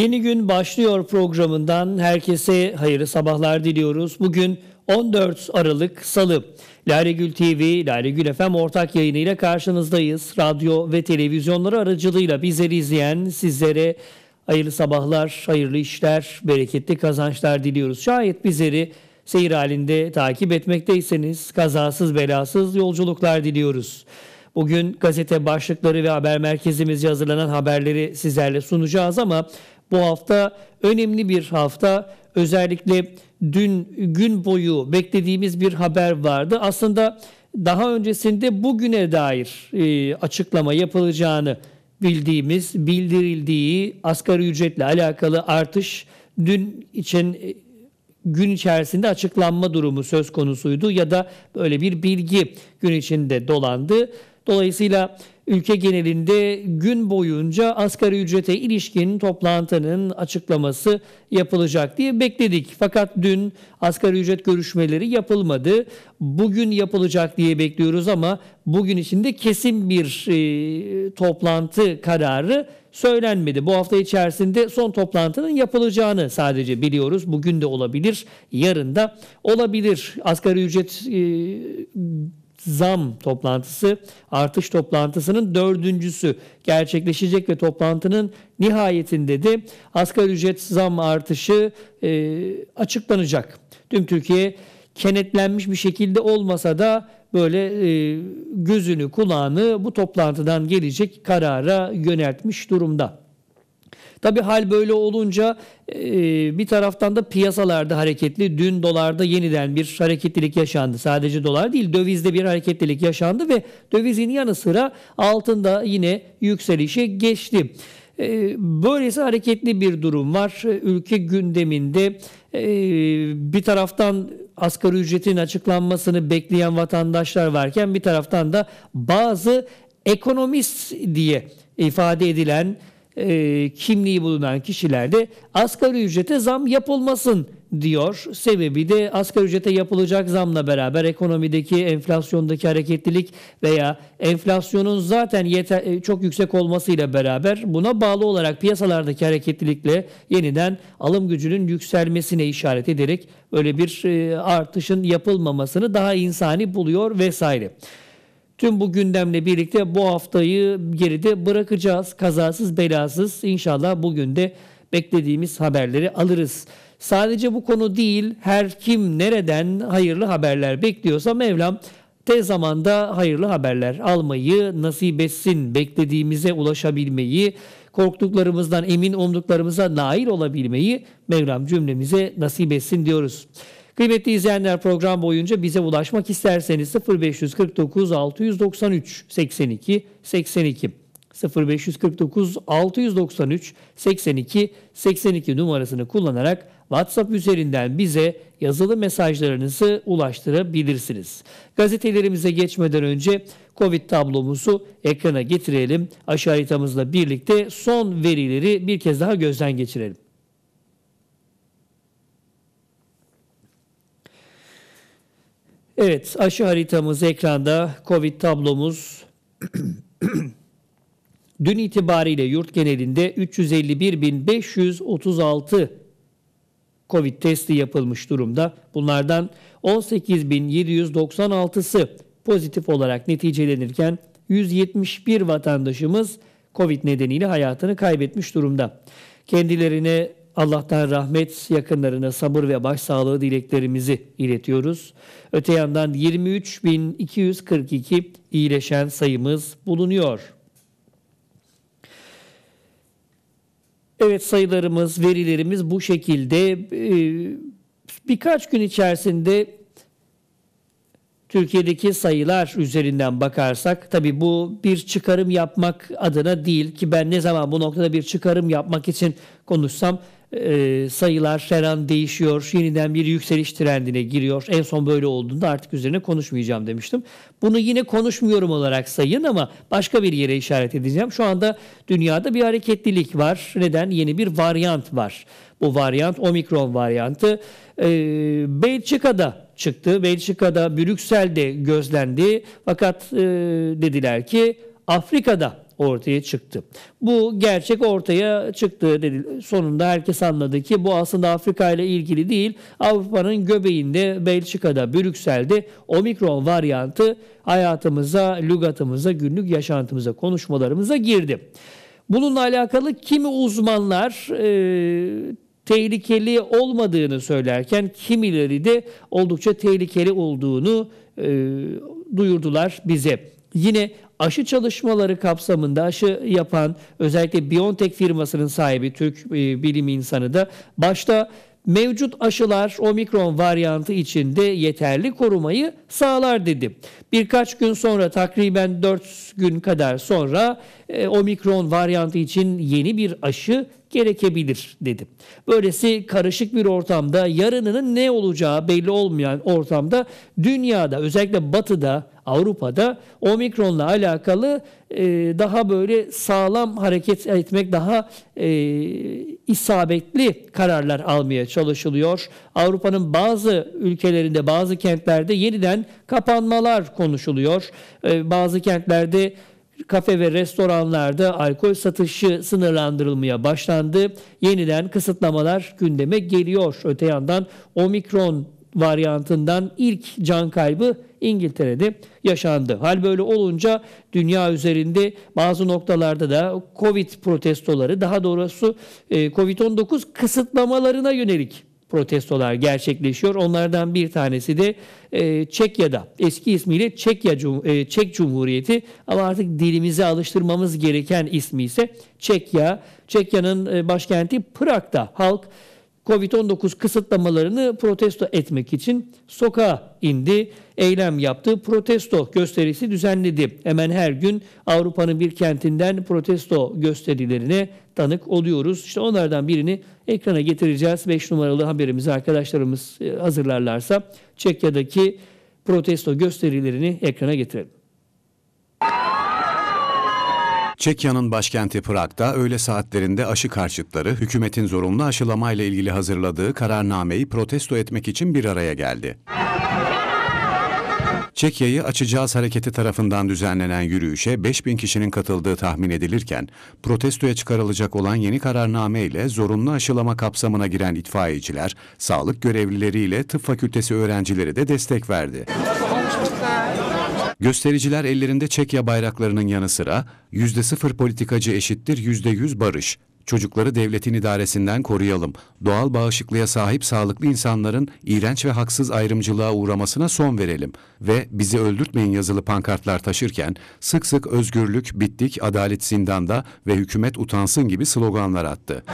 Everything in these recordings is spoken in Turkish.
Yeni gün başlıyor programından herkese hayırlı sabahlar diliyoruz. Bugün 14 Aralık Salı. Gül TV, Gül FM ortak yayınıyla karşınızdayız. Radyo ve televizyonları aracılığıyla bizleri izleyen sizlere hayırlı sabahlar, hayırlı işler, bereketli kazançlar diliyoruz. Şayet bizleri seyir halinde takip etmekteyseniz kazasız belasız yolculuklar diliyoruz. Bugün gazete başlıkları ve haber merkezimizce hazırlanan haberleri sizlerle sunacağız ama bu hafta önemli bir hafta. Özellikle dün gün boyu beklediğimiz bir haber vardı. Aslında daha öncesinde bugüne dair e, açıklama yapılacağını bildiğimiz, bildirildiği asgari ücretle alakalı artış dün için e, gün içerisinde açıklanma durumu söz konusuydu ya da böyle bir bilgi gün içinde dolandı. Dolayısıyla ülke genelinde gün boyunca asgari ücrete ilişkin toplantının açıklaması yapılacak diye bekledik. Fakat dün asgari ücret görüşmeleri yapılmadı. Bugün yapılacak diye bekliyoruz ama bugün içinde kesin bir e, toplantı kararı söylenmedi. Bu hafta içerisinde son toplantının yapılacağını sadece biliyoruz. Bugün de olabilir, yarın da olabilir. Asgari ücret e, zam toplantısı artış toplantısının dördüncüsü gerçekleşecek ve toplantının nihayetinde de asgari ücret zam artışı e, açıklanacak. Tüm Türkiye kenetlenmiş bir şekilde olmasa da böyle e, gözünü kulağını bu toplantıdan gelecek karara yöneltmiş durumda. Tabi hal böyle olunca e, bir taraftan da piyasalarda hareketli. Dün dolarda yeniden bir hareketlilik yaşandı. Sadece dolar değil dövizde bir hareketlilik yaşandı ve dövizin yanı sıra altında yine yükselişe geçti. E, böylesi hareketli bir durum var. E, ülke gündeminde bir taraftan asgari ücretin açıklanmasını bekleyen vatandaşlar varken bir taraftan da bazı ekonomist diye ifade edilen e, kimliği bulunan kişilerde asgari ücrete zam yapılmasın diyor. Sebebi de asgari ücrete yapılacak zamla beraber ekonomideki enflasyondaki hareketlilik veya enflasyonun zaten yeter, e, çok yüksek olmasıyla beraber buna bağlı olarak piyasalardaki hareketlilikle yeniden alım gücünün yükselmesine işaret ederek böyle bir e, artışın yapılmamasını daha insani buluyor vesaire. Tüm bu gündemle birlikte bu haftayı geride bırakacağız. Kazasız belasız inşallah bugün de beklediğimiz haberleri alırız. Sadece bu konu değil her kim nereden hayırlı haberler bekliyorsa Mevlam tez zamanda hayırlı haberler almayı nasip etsin. Beklediğimize ulaşabilmeyi, korktuklarımızdan emin olduklarımıza nail olabilmeyi Mevlam cümlemize nasip etsin diyoruz. Kıymetli izleyenler program boyunca bize ulaşmak isterseniz 0549 693 82 82 0549 693 82 82 numarasını kullanarak WhatsApp üzerinden bize yazılı mesajlarınızı ulaştırabilirsiniz. Gazetelerimize geçmeden önce Covid tablomuzu ekrana getirelim. Aşağı haritamızla birlikte son verileri bir kez daha gözden geçirelim. Evet, aşı haritamız ekranda, Covid tablomuz. Dün itibariyle yurt genelinde 351.536 Covid testi yapılmış durumda. Bunlardan 18.796'sı pozitif olarak neticelenirken 171 vatandaşımız Covid nedeniyle hayatını kaybetmiş durumda. Kendilerine Allah'tan rahmet, yakınlarına sabır ve başsağlığı dileklerimizi iletiyoruz. Öte yandan 23.242 iyileşen sayımız bulunuyor. Evet sayılarımız, verilerimiz bu şekilde. Ee, birkaç gün içerisinde Türkiye'deki sayılar üzerinden bakarsak tabii bu bir çıkarım yapmak adına değil ki ben ne zaman bu noktada bir çıkarım yapmak için konuşsam e, sayılar her an değişiyor. Yeniden bir yükseliş trendine giriyor. En son böyle olduğunda artık üzerine konuşmayacağım demiştim. Bunu yine konuşmuyorum olarak sayın ama başka bir yere işaret edeceğim. Şu anda dünyada bir hareketlilik var. Neden? Yeni bir varyant var. Bu varyant omikron varyantı. E, Belçika'da çıktı. Belçika'da, Brüksel'de gözlendi. Fakat e, dediler ki Afrika'da ortaya çıktı. Bu gerçek ortaya çıktı dedi. Sonunda herkes anladı ki bu aslında Afrika ile ilgili değil. Avrupa'nın göbeğinde Belçika'da, Brüksel'de omikron varyantı hayatımıza, lügatımıza, günlük yaşantımıza, konuşmalarımıza girdi. Bununla alakalı kimi uzmanlar e, tehlikeli olmadığını söylerken kimileri de oldukça tehlikeli olduğunu e, duyurdular bize. Yine aşı çalışmaları kapsamında aşı yapan özellikle BioNTech firmasının sahibi Türk e, bilim insanı da başta mevcut aşılar omikron varyantı içinde yeterli korumayı sağlar dedi. Birkaç gün sonra takriben 4 gün kadar sonra e, omikron varyantı için yeni bir aşı gerekebilir dedi. Böylesi karışık bir ortamda yarınının ne olacağı belli olmayan ortamda dünyada özellikle batıda Avrupa'da omikronla alakalı e, daha böyle sağlam hareket etmek daha e, isabetli kararlar almaya çalışılıyor. Avrupa'nın bazı ülkelerinde bazı kentlerde yeniden kapanmalar konuşuluyor. E, bazı kentlerde kafe ve restoranlarda alkol satışı sınırlandırılmaya başlandı. Yeniden kısıtlamalar gündeme geliyor. Öte yandan omikron varyantından ilk can kaybı İngiltere'de yaşandı. Hal böyle olunca dünya üzerinde bazı noktalarda da Covid protestoları daha doğrusu e, Covid-19 kısıtlamalarına yönelik protestolar gerçekleşiyor. Onlardan bir tanesi de e, Çekya'da eski ismiyle Çekya Cum e, Çek Cumhuriyeti ama artık dilimize alıştırmamız gereken ismi ise Çekya. Çekya'nın e, başkenti Prag'da halk Covid-19 kısıtlamalarını protesto etmek için sokağa indi, eylem yaptı, protesto gösterisi düzenledi. Hemen her gün Avrupa'nın bir kentinden protesto gösterilerine tanık oluyoruz. İşte onlardan birini ekrana getireceğiz. 5 numaralı haberimizi arkadaşlarımız e, hazırlarlarsa Çekya'daki protesto gösterilerini ekrana getirelim. Çekya'nın başkenti Prag'da öğle saatlerinde aşı karşıtları hükümetin zorunlu aşılamayla ilgili hazırladığı kararnameyi protesto etmek için bir araya geldi. Çekya'yı Açacağız Hareketi tarafından düzenlenen yürüyüşe 5000 kişinin katıldığı tahmin edilirken, protestoya çıkarılacak olan yeni kararname ile zorunlu aşılama kapsamına giren itfaiyeciler, sağlık görevlileriyle tıp fakültesi öğrencileri de destek verdi. Göstericiler ellerinde Çekya bayraklarının yanı sıra %0 politikacı eşittir %100 barış, çocukları devletin idaresinden koruyalım, doğal bağışıklığa sahip sağlıklı insanların iğrenç ve haksız ayrımcılığa uğramasına son verelim ve bizi öldürtmeyin yazılı pankartlar taşırken sık sık özgürlük, bittik, adalet zindanda ve hükümet utansın gibi sloganlar attı.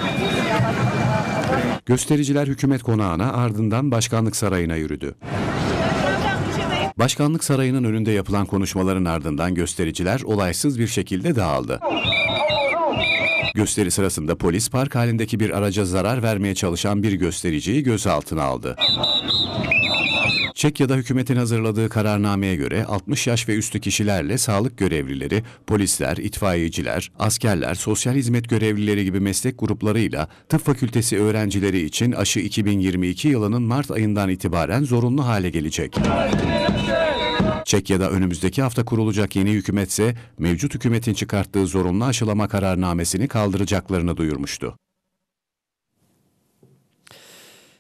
Göstericiler hükümet konağına ardından başkanlık sarayına yürüdü. Başkanlık sarayının önünde yapılan konuşmaların ardından göstericiler olaysız bir şekilde dağıldı. Gösteri sırasında polis park halindeki bir araca zarar vermeye çalışan bir göstericiyi gözaltına aldı. Çekya'da hükümetin hazırladığı kararnameye göre 60 yaş ve üstü kişilerle sağlık görevlileri, polisler, itfaiyeciler, askerler, sosyal hizmet görevlileri gibi meslek gruplarıyla tıp fakültesi öğrencileri için aşı 2022 yılının Mart ayından itibaren zorunlu hale gelecek. Çekya'da önümüzdeki hafta kurulacak yeni hükümetse mevcut hükümetin çıkarttığı zorunlu aşılama kararnamesini kaldıracaklarını duyurmuştu.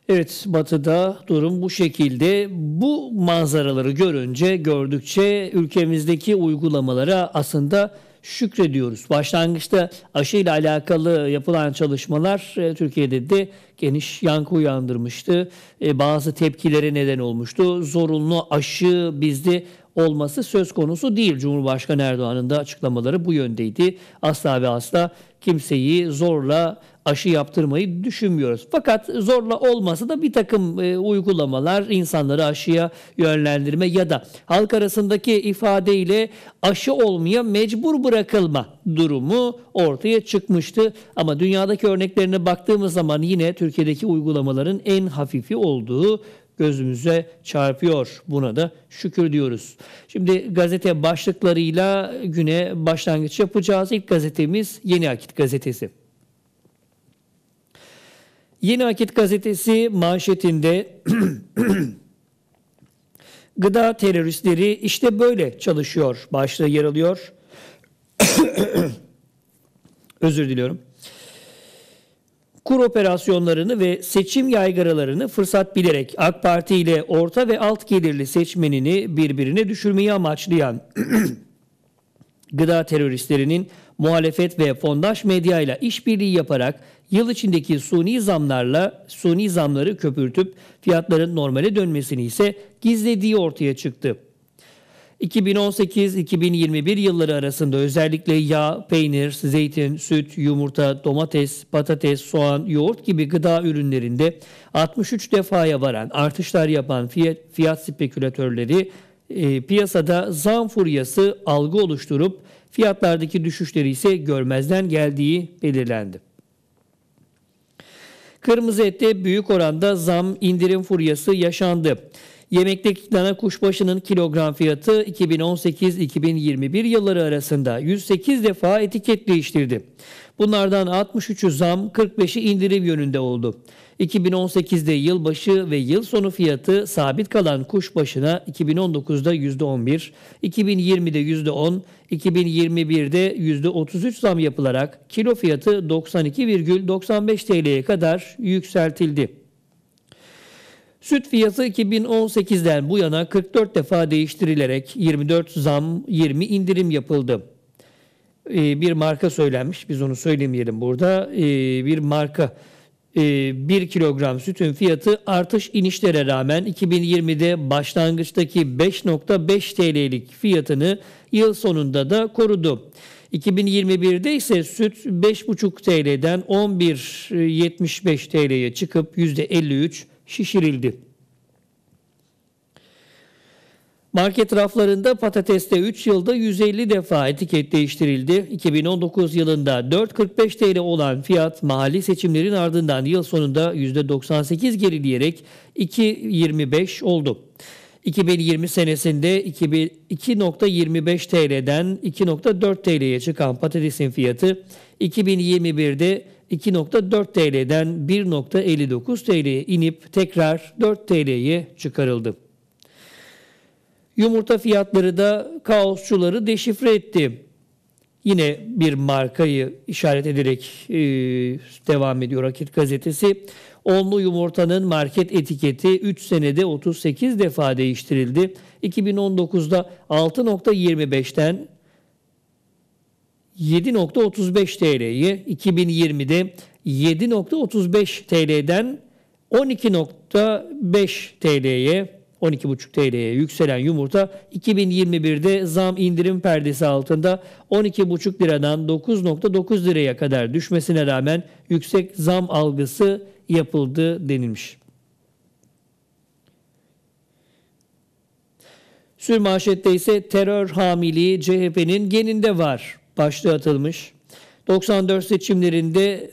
Evet batıda durum bu şekilde. Bu manzaraları görünce, gördükçe ülkemizdeki uygulamalara aslında şükrediyoruz. Başlangıçta aşı ile alakalı yapılan çalışmalar e, Türkiye'de de geniş yankı uyandırmıştı. E, bazı tepkilere neden olmuştu. Zorunlu aşı bizde olması söz konusu değil. Cumhurbaşkanı Erdoğan'ın da açıklamaları bu yöndeydi. Asla ve asla kimseyi zorla aşı yaptırmayı düşünmüyoruz. Fakat zorla olmasa da bir takım e, uygulamalar insanları aşıya yönlendirme ya da halk arasındaki ifadeyle aşı olmaya mecbur bırakılma durumu ortaya çıkmıştı. Ama dünyadaki örneklerine baktığımız zaman yine Türkiye'deki uygulamaların en hafifi olduğu gözümüze çarpıyor. Buna da şükür diyoruz. Şimdi gazete başlıklarıyla güne başlangıç yapacağız. İlk gazetemiz Yeni Akit gazetesi. Yeni Akit gazetesi manşetinde gıda teröristleri işte böyle çalışıyor başlığı yer alıyor. Özür diliyorum. Kur operasyonlarını ve seçim yaygaralarını fırsat bilerek AK Parti ile orta ve alt gelirli seçmenini birbirine düşürmeyi amaçlayan gıda teröristlerinin muhalefet ve fondaş medyayla işbirliği yaparak yıl içindeki suni zamlarla suni zamları köpürtüp fiyatların normale dönmesini ise gizlediği ortaya çıktı. 2018-2021 yılları arasında özellikle yağ, peynir, zeytin, süt, yumurta, domates, patates, soğan, yoğurt gibi gıda ürünlerinde 63 defaya varan artışlar yapan fiyat, fiyat spekülatörleri e, piyasada zam furyası algı oluşturup Fiyatlardaki düşüşleri ise görmezden geldiği belirlendi. Kırmızı ette büyük oranda zam indirim furyası yaşandı. Yemekteki dana kuşbaşının kilogram fiyatı 2018-2021 yılları arasında 108 defa etiket değiştirdi. Bunlardan 63'ü zam, 45'i indirim yönünde oldu. 2018'de yılbaşı ve yıl sonu fiyatı sabit kalan kuş başına 2019'da %11, 2020'de %10, 2021'de %33 zam yapılarak kilo fiyatı 92,95 TL'ye kadar yükseltildi. Süt fiyatı 2018'den bu yana 44 defa değiştirilerek 24 zam, 20 indirim yapıldı. Ee, bir marka söylenmiş. Biz onu söylemeyelim burada. Ee, bir marka 1 ee, kilogram sütün fiyatı artış inişlere rağmen 2020'de başlangıçtaki 5.5 TL'lik fiyatını yıl sonunda da korudu. 2021'de ise süt 5.5 TL'den 11.75 TL'ye çıkıp %53 şişirildi. Market raflarında patateste 3 yılda 150 defa etiket değiştirildi. 2019 yılında 4.45 TL olan fiyat mahalli seçimlerin ardından yıl sonunda %98 gerileyerek 2.25 oldu. 2020 senesinde 2.25 TL'den 2.4 TL'ye çıkan patatesin fiyatı 2021'de 2.4 TL'den 1.59 TL'ye inip tekrar 4 TL'ye çıkarıldı. Yumurta fiyatları da kaosçuları deşifre etti. Yine bir markayı işaret ederek e, devam ediyor Akit gazetesi. Onlu yumurtanın market etiketi 3 senede 38 defa değiştirildi. 2019'da 6.25'ten 7.35 TL'ye, 2020'de 7.35 TL'den 12.5 TL'ye, 12,5 TL'ye yükselen yumurta 2021'de zam indirim perdesi altında 12,5 liradan 9,9 liraya kadar düşmesine rağmen yüksek zam algısı yapıldı denilmiş. Sürmanşette ise terör hamiliği CHP'nin geninde var başlığı atılmış. 94 seçimlerinde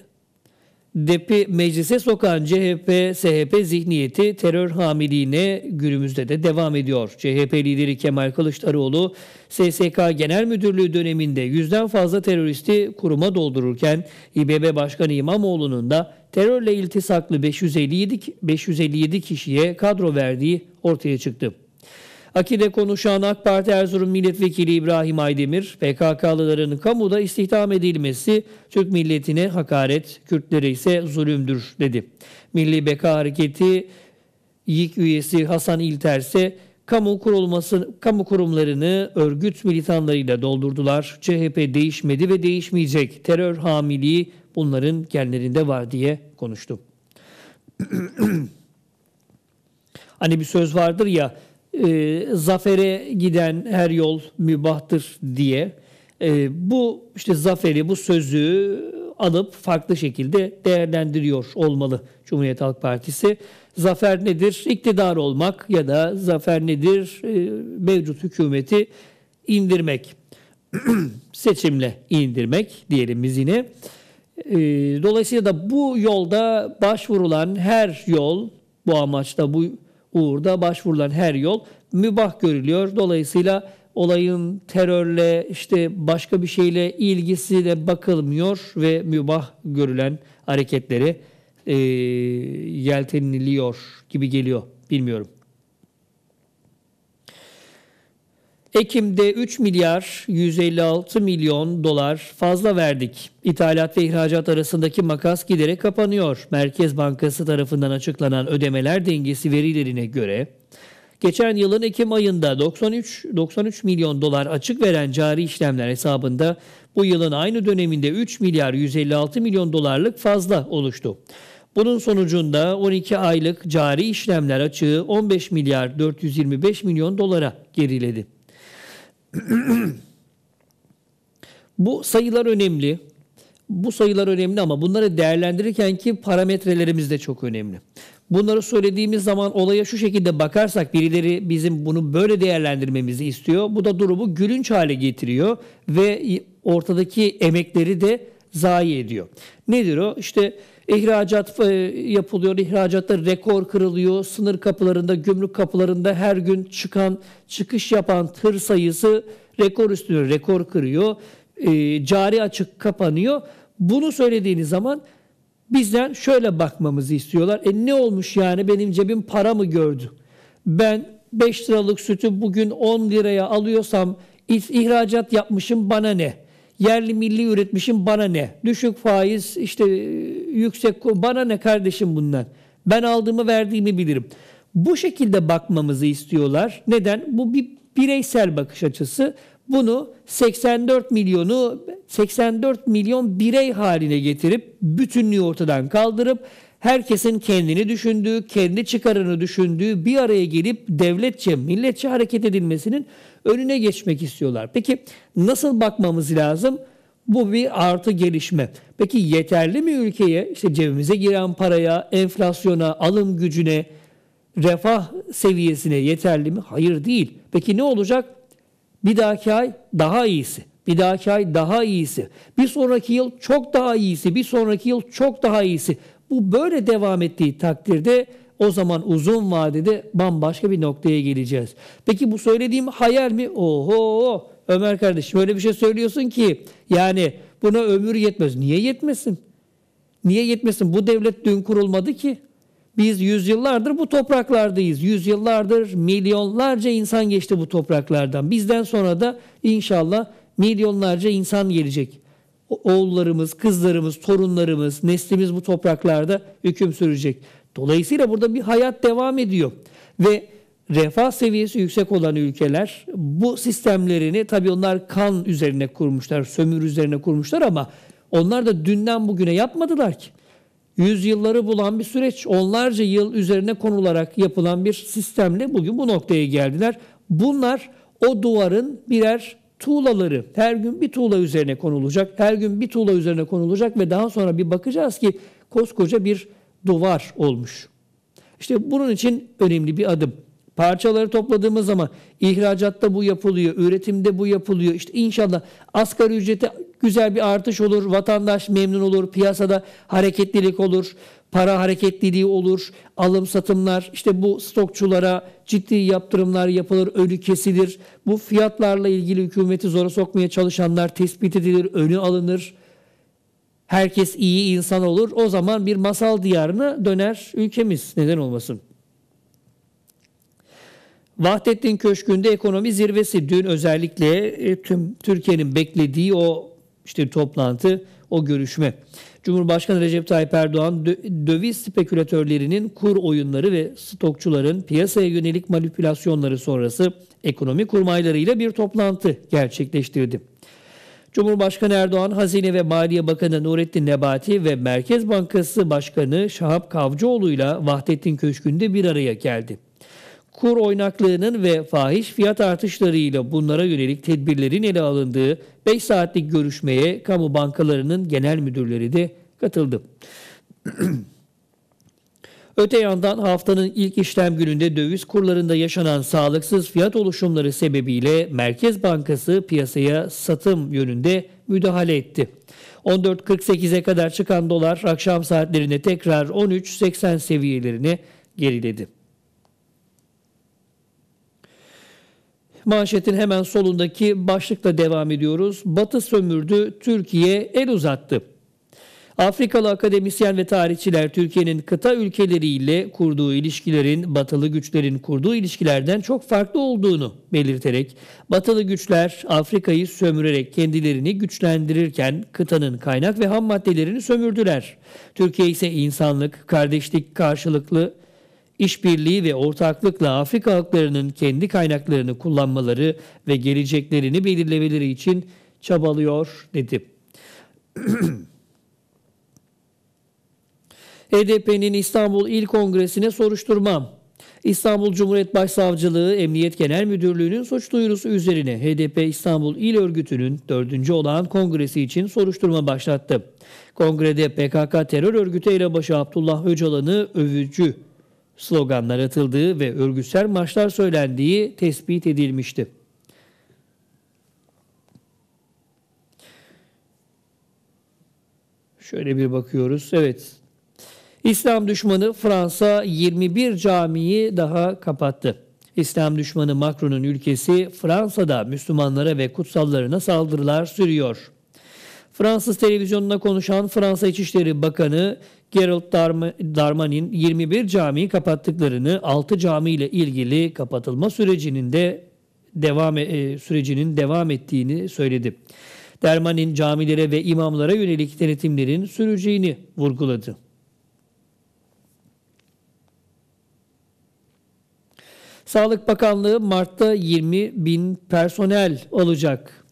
DEP'i meclise sokan CHP, SHP zihniyeti terör hamiliğine günümüzde de devam ediyor. CHP lideri Kemal Kılıçdaroğlu, SSK Genel Müdürlüğü döneminde yüzden fazla teröristi kuruma doldururken, İBB Başkanı İmamoğlu'nun da terörle iltisaklı 557, 557 kişiye kadro verdiği ortaya çıktı. Akide konuşan AK Parti Erzurum Milletvekili İbrahim Aydemir, PKK'lıların kamuda istihdam edilmesi Türk milletine hakaret, Kürtlere ise zulümdür dedi. Milli Beka Hareketi İYİK üyesi Hasan İlter ise kamu kurulması, kamu kurumlarını örgüt militanlarıyla doldurdular. CHP değişmedi ve değişmeyecek. Terör hamiliği bunların genlerinde var diye konuştu. hani bir söz vardır ya e, zafere giden her yol mübahtır diye e, bu işte zaferi bu sözü alıp farklı şekilde değerlendiriyor olmalı Cumhuriyet Halk Partisi. Zafer nedir? İktidar olmak ya da zafer nedir? E, mevcut hükümeti indirmek. Seçimle indirmek diyelim biz yine. E, dolayısıyla da bu yolda başvurulan her yol bu amaçla bu uğurda başvurulan her yol mübah görülüyor. Dolayısıyla olayın terörle işte başka bir şeyle ilgisi de bakılmıyor ve mübah görülen hareketleri e, yelteniliyor gibi geliyor. Bilmiyorum. Ekim'de 3 milyar 156 milyon dolar fazla verdik. İthalat ve ihracat arasındaki makas giderek kapanıyor. Merkez Bankası tarafından açıklanan ödemeler dengesi verilerine göre geçen yılın Ekim ayında 93 93 milyon dolar açık veren cari işlemler hesabında bu yılın aynı döneminde 3 milyar 156 milyon dolarlık fazla oluştu. Bunun sonucunda 12 aylık cari işlemler açığı 15 milyar 425 milyon dolara geriledi. Bu sayılar önemli. Bu sayılar önemli ama bunları değerlendirirken ki parametrelerimiz de çok önemli. Bunları söylediğimiz zaman olaya şu şekilde bakarsak birileri bizim bunu böyle değerlendirmemizi istiyor. Bu da durumu gülünç hale getiriyor ve ortadaki emekleri de zayi ediyor. Nedir o? İşte İhracat e, yapılıyor, ihracatta rekor kırılıyor. Sınır kapılarında, gümrük kapılarında her gün çıkan, çıkış yapan tır sayısı rekor üstüne rekor kırıyor. E, cari açık kapanıyor. Bunu söylediğiniz zaman bizden şöyle bakmamızı istiyorlar. E ne olmuş yani benim cebim para mı gördü? Ben 5 liralık sütü bugün 10 liraya alıyorsam ihracat yapmışım bana ne? yerli milli üretmişim bana ne? Düşük faiz işte e, yüksek bana ne kardeşim bunlar? Ben aldığımı verdiğimi bilirim. Bu şekilde bakmamızı istiyorlar. Neden? Bu bir bireysel bakış açısı. Bunu 84 milyonu 84 milyon birey haline getirip bütünlüğü ortadan kaldırıp herkesin kendini düşündüğü, kendi çıkarını düşündüğü bir araya gelip devletçe, milletçe hareket edilmesinin önüne geçmek istiyorlar. Peki nasıl bakmamız lazım? Bu bir artı gelişme. Peki yeterli mi ülkeye işte cebimize giren paraya, enflasyona, alım gücüne, refah seviyesine yeterli mi? Hayır değil. Peki ne olacak? Bir dahaki ay daha iyisi. Bir dahaki ay daha iyisi. Bir sonraki yıl çok daha iyisi. Bir sonraki yıl çok daha iyisi. Bu böyle devam ettiği takdirde o zaman uzun vadede bambaşka bir noktaya geleceğiz. Peki bu söylediğim hayal mi? Oho Ömer kardeşim öyle bir şey söylüyorsun ki yani buna ömür yetmez. Niye yetmesin? Niye yetmesin? Bu devlet dün kurulmadı ki. Biz yüzyıllardır bu topraklardayız. Yüzyıllardır milyonlarca insan geçti bu topraklardan. Bizden sonra da inşallah milyonlarca insan gelecek oğullarımız, kızlarımız, torunlarımız, neslimiz bu topraklarda hüküm sürecek. Dolayısıyla burada bir hayat devam ediyor ve refah seviyesi yüksek olan ülkeler bu sistemlerini tabii onlar kan üzerine kurmuşlar, sömür üzerine kurmuşlar ama onlar da dünden bugüne yapmadılar ki. Yüzyılları bulan bir süreç, onlarca yıl üzerine konularak yapılan bir sistemle bugün bu noktaya geldiler. Bunlar o duvarın birer tuğlaları her gün bir tuğla üzerine konulacak, her gün bir tuğla üzerine konulacak ve daha sonra bir bakacağız ki koskoca bir duvar olmuş. İşte bunun için önemli bir adım. Parçaları topladığımız zaman ihracatta bu yapılıyor, üretimde bu yapılıyor. İşte inşallah asgari ücreti güzel bir artış olur. Vatandaş memnun olur. Piyasada hareketlilik olur. Para hareketliliği olur. Alım satımlar işte bu stokçulara ciddi yaptırımlar yapılır. ölü kesilir. Bu fiyatlarla ilgili hükümeti zora sokmaya çalışanlar tespit edilir. Önü alınır. Herkes iyi insan olur. O zaman bir masal diyarına döner ülkemiz. Neden olmasın? Vahdettin Köşkü'nde ekonomi zirvesi dün özellikle e, tüm Türkiye'nin beklediği o işte toplantı, o görüşme. Cumhurbaşkanı Recep Tayyip Erdoğan döviz spekülatörlerinin kur oyunları ve stokçuların piyasaya yönelik manipülasyonları sonrası ekonomi kurmaylarıyla bir toplantı gerçekleştirdi. Cumhurbaşkanı Erdoğan, Hazine ve Maliye Bakanı Nurettin Nebati ve Merkez Bankası Başkanı Şahap Kavcıoğlu ile Vahdettin Köşkü'nde bir araya geldi kur oynaklığının ve fahiş fiyat artışlarıyla bunlara yönelik tedbirlerin ele alındığı 5 saatlik görüşmeye kamu bankalarının genel müdürleri de katıldı. Öte yandan haftanın ilk işlem gününde döviz kurlarında yaşanan sağlıksız fiyat oluşumları sebebiyle Merkez Bankası piyasaya satım yönünde müdahale etti. 14.48'e kadar çıkan dolar akşam saatlerinde tekrar 13.80 seviyelerine geriledi. Manşetin hemen solundaki başlıkla devam ediyoruz. Batı sömürdü, Türkiye el uzattı. Afrikalı akademisyen ve tarihçiler Türkiye'nin kıta ülkeleriyle kurduğu ilişkilerin batılı güçlerin kurduğu ilişkilerden çok farklı olduğunu belirterek batılı güçler Afrika'yı sömürerek kendilerini güçlendirirken kıtanın kaynak ve ham maddelerini sömürdüler. Türkiye ise insanlık, kardeşlik, karşılıklı işbirliği ve ortaklıkla Afrika halklarının kendi kaynaklarını kullanmaları ve geleceklerini belirlemeleri için çabalıyor dedi. HDP'nin e İstanbul İl Kongresi'ne soruşturma. İstanbul Cumhuriyet Başsavcılığı Emniyet Genel Müdürlüğü'nün suç duyurusu üzerine HDP İstanbul İl Örgütü'nün 4. olağan kongresi için soruşturma başlattı. Kongrede PKK terör örgütü elebaşı Abdullah Öcalan'ı övücü sloganlar atıldığı ve örgütsel maçlar söylendiği tespit edilmişti. Şöyle bir bakıyoruz. Evet. İslam düşmanı Fransa 21 camiyi daha kapattı. İslam düşmanı Macron'un ülkesi Fransa'da Müslümanlara ve kutsallarına saldırılar sürüyor. Fransız televizyonuna konuşan Fransa İçişleri Bakanı Gerald Darmanin 21 camiyi kapattıklarını 6 cami ile ilgili kapatılma sürecinin de devam e, sürecinin devam ettiğini söyledi. Dermanin camilere ve imamlara yönelik denetimlerin süreceğini vurguladı. Sağlık Bakanlığı Mart'ta 20 bin personel alacak.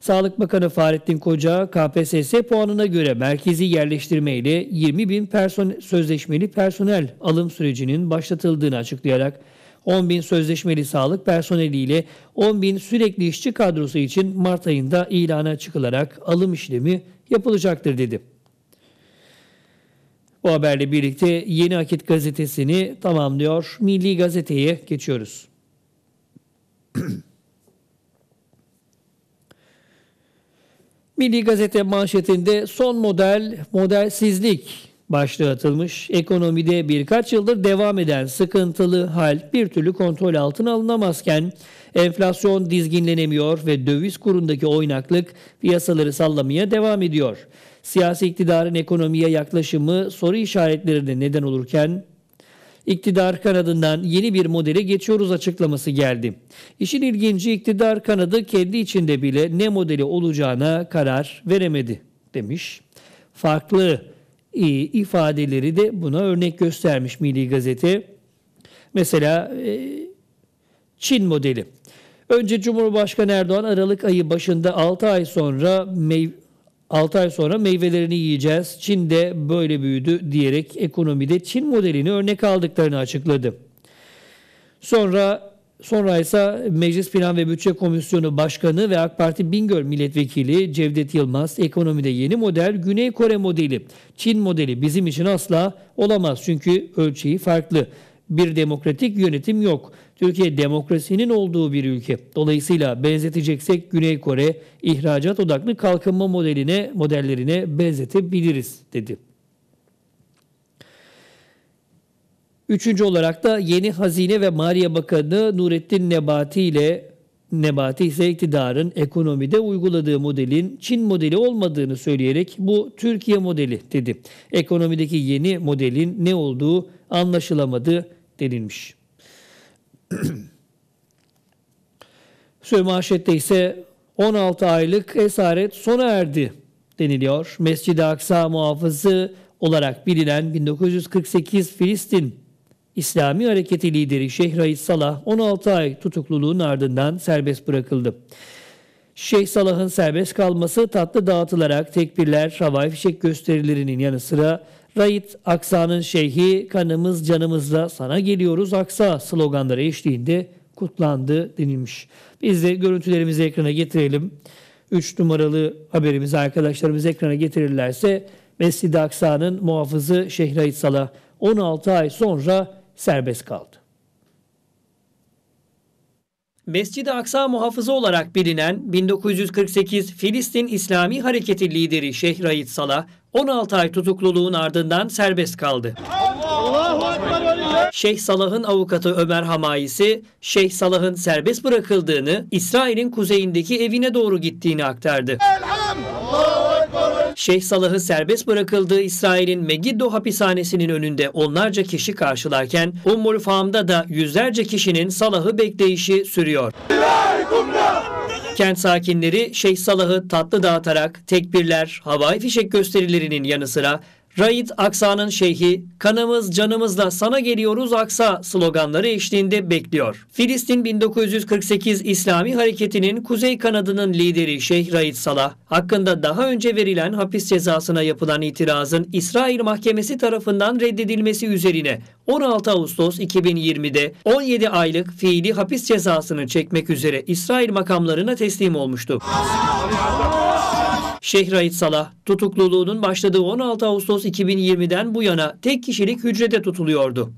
Sağlık Bakanı Fahrettin Koca, KPSS puanına göre merkezi yerleştirme ile 20 bin person sözleşmeli personel alım sürecinin başlatıldığını açıklayarak, 10 bin sözleşmeli sağlık personeliyle 10 bin sürekli işçi kadrosu için Mart ayında ilana çıkılarak alım işlemi yapılacaktır dedi. Bu haberle birlikte Yeni Akit gazetesini tamamlıyor. Milli Gazete'ye geçiyoruz. Milli Gazete manşetinde son model modelsizlik başlığı atılmış. Ekonomide birkaç yıldır devam eden sıkıntılı hal bir türlü kontrol altına alınamazken enflasyon dizginlenemiyor ve döviz kurundaki oynaklık piyasaları sallamaya devam ediyor. Siyasi iktidarın ekonomiye yaklaşımı soru işaretlerine neden olurken İktidar kanadından yeni bir modele geçiyoruz açıklaması geldi. İşin ilginci iktidar kanadı kendi içinde bile ne modeli olacağına karar veremedi demiş. Farklı e, ifadeleri de buna örnek göstermiş Milli Gazete. Mesela e, Çin modeli. Önce Cumhurbaşkanı Erdoğan Aralık ayı başında 6 ay sonra mev- 6 ay sonra meyvelerini yiyeceğiz. Çin de böyle büyüdü diyerek ekonomide Çin modelini örnek aldıklarını açıkladı. Sonra sonra ise Meclis Plan ve Bütçe Komisyonu Başkanı ve AK Parti Bingöl Milletvekili Cevdet Yılmaz ekonomide yeni model Güney Kore modeli, Çin modeli bizim için asla olamaz çünkü ölçeği farklı bir demokratik yönetim yok. Türkiye demokrasinin olduğu bir ülke. Dolayısıyla benzeteceksek Güney Kore ihracat odaklı kalkınma modeline modellerine benzetebiliriz dedi. Üçüncü olarak da yeni Hazine ve Maliye Bakanı Nurettin Nebati ile Nebati ise iktidarın ekonomide uyguladığı modelin Çin modeli olmadığını söyleyerek bu Türkiye modeli dedi. Ekonomideki yeni modelin ne olduğu anlaşılamadı denilmiş. Sövmaşette ise 16 aylık esaret sona erdi deniliyor. Mescid-i Aksa muhafızı olarak bilinen 1948 Filistin İslami Hareketi lideri Şeyh Raid Salah 16 ay tutukluluğun ardından serbest bırakıldı. Şeyh Salah'ın serbest kalması tatlı dağıtılarak tekbirler, havai fişek gösterilerinin yanı sıra Rayit Aksa'nın şeyhi kanımız canımızla sana geliyoruz Aksa sloganları eşliğinde kutlandı denilmiş. Biz de görüntülerimizi ekrana getirelim. 3 numaralı haberimizi arkadaşlarımız ekrana getirirlerse mescid Aksa'nın muhafızı Şeyh Raid Salah 16 ay sonra serbest kaldı. Mescid-i Aksa muhafızı olarak bilinen 1948 Filistin İslami Hareketi lideri Şeyh Raid Salah, 16 ay tutukluluğun ardından serbest kaldı. Şeyh Salah'ın avukatı Ömer Hamayisi, Şeyh Salah'ın serbest bırakıldığını, İsrail'in kuzeyindeki evine doğru gittiğini aktardı. Şeyh Salah'ı serbest bırakıldığı İsrail'in Megiddo hapishanesinin önünde onlarca kişi karşılarken, Ummul Fam'da da yüzlerce kişinin Salah'ı bekleyişi sürüyor. İran! Kent sakinleri Şeyh Salah'ı tatlı dağıtarak tekbirler, havai fişek gösterilerinin yanı sıra Raid Aksa'nın şeyhi, kanımız canımızla sana geliyoruz Aksa sloganları eşliğinde bekliyor. Filistin 1948 İslami Hareketi'nin kuzey kanadının lideri Şeyh Raid Salah, hakkında daha önce verilen hapis cezasına yapılan itirazın İsrail mahkemesi tarafından reddedilmesi üzerine 16 Ağustos 2020'de 17 aylık fiili hapis cezasını çekmek üzere İsrail makamlarına teslim olmuştu. Şehrait Salah tutukluluğunun başladığı 16 Ağustos 2020'den bu yana tek kişilik hücrede tutuluyordu.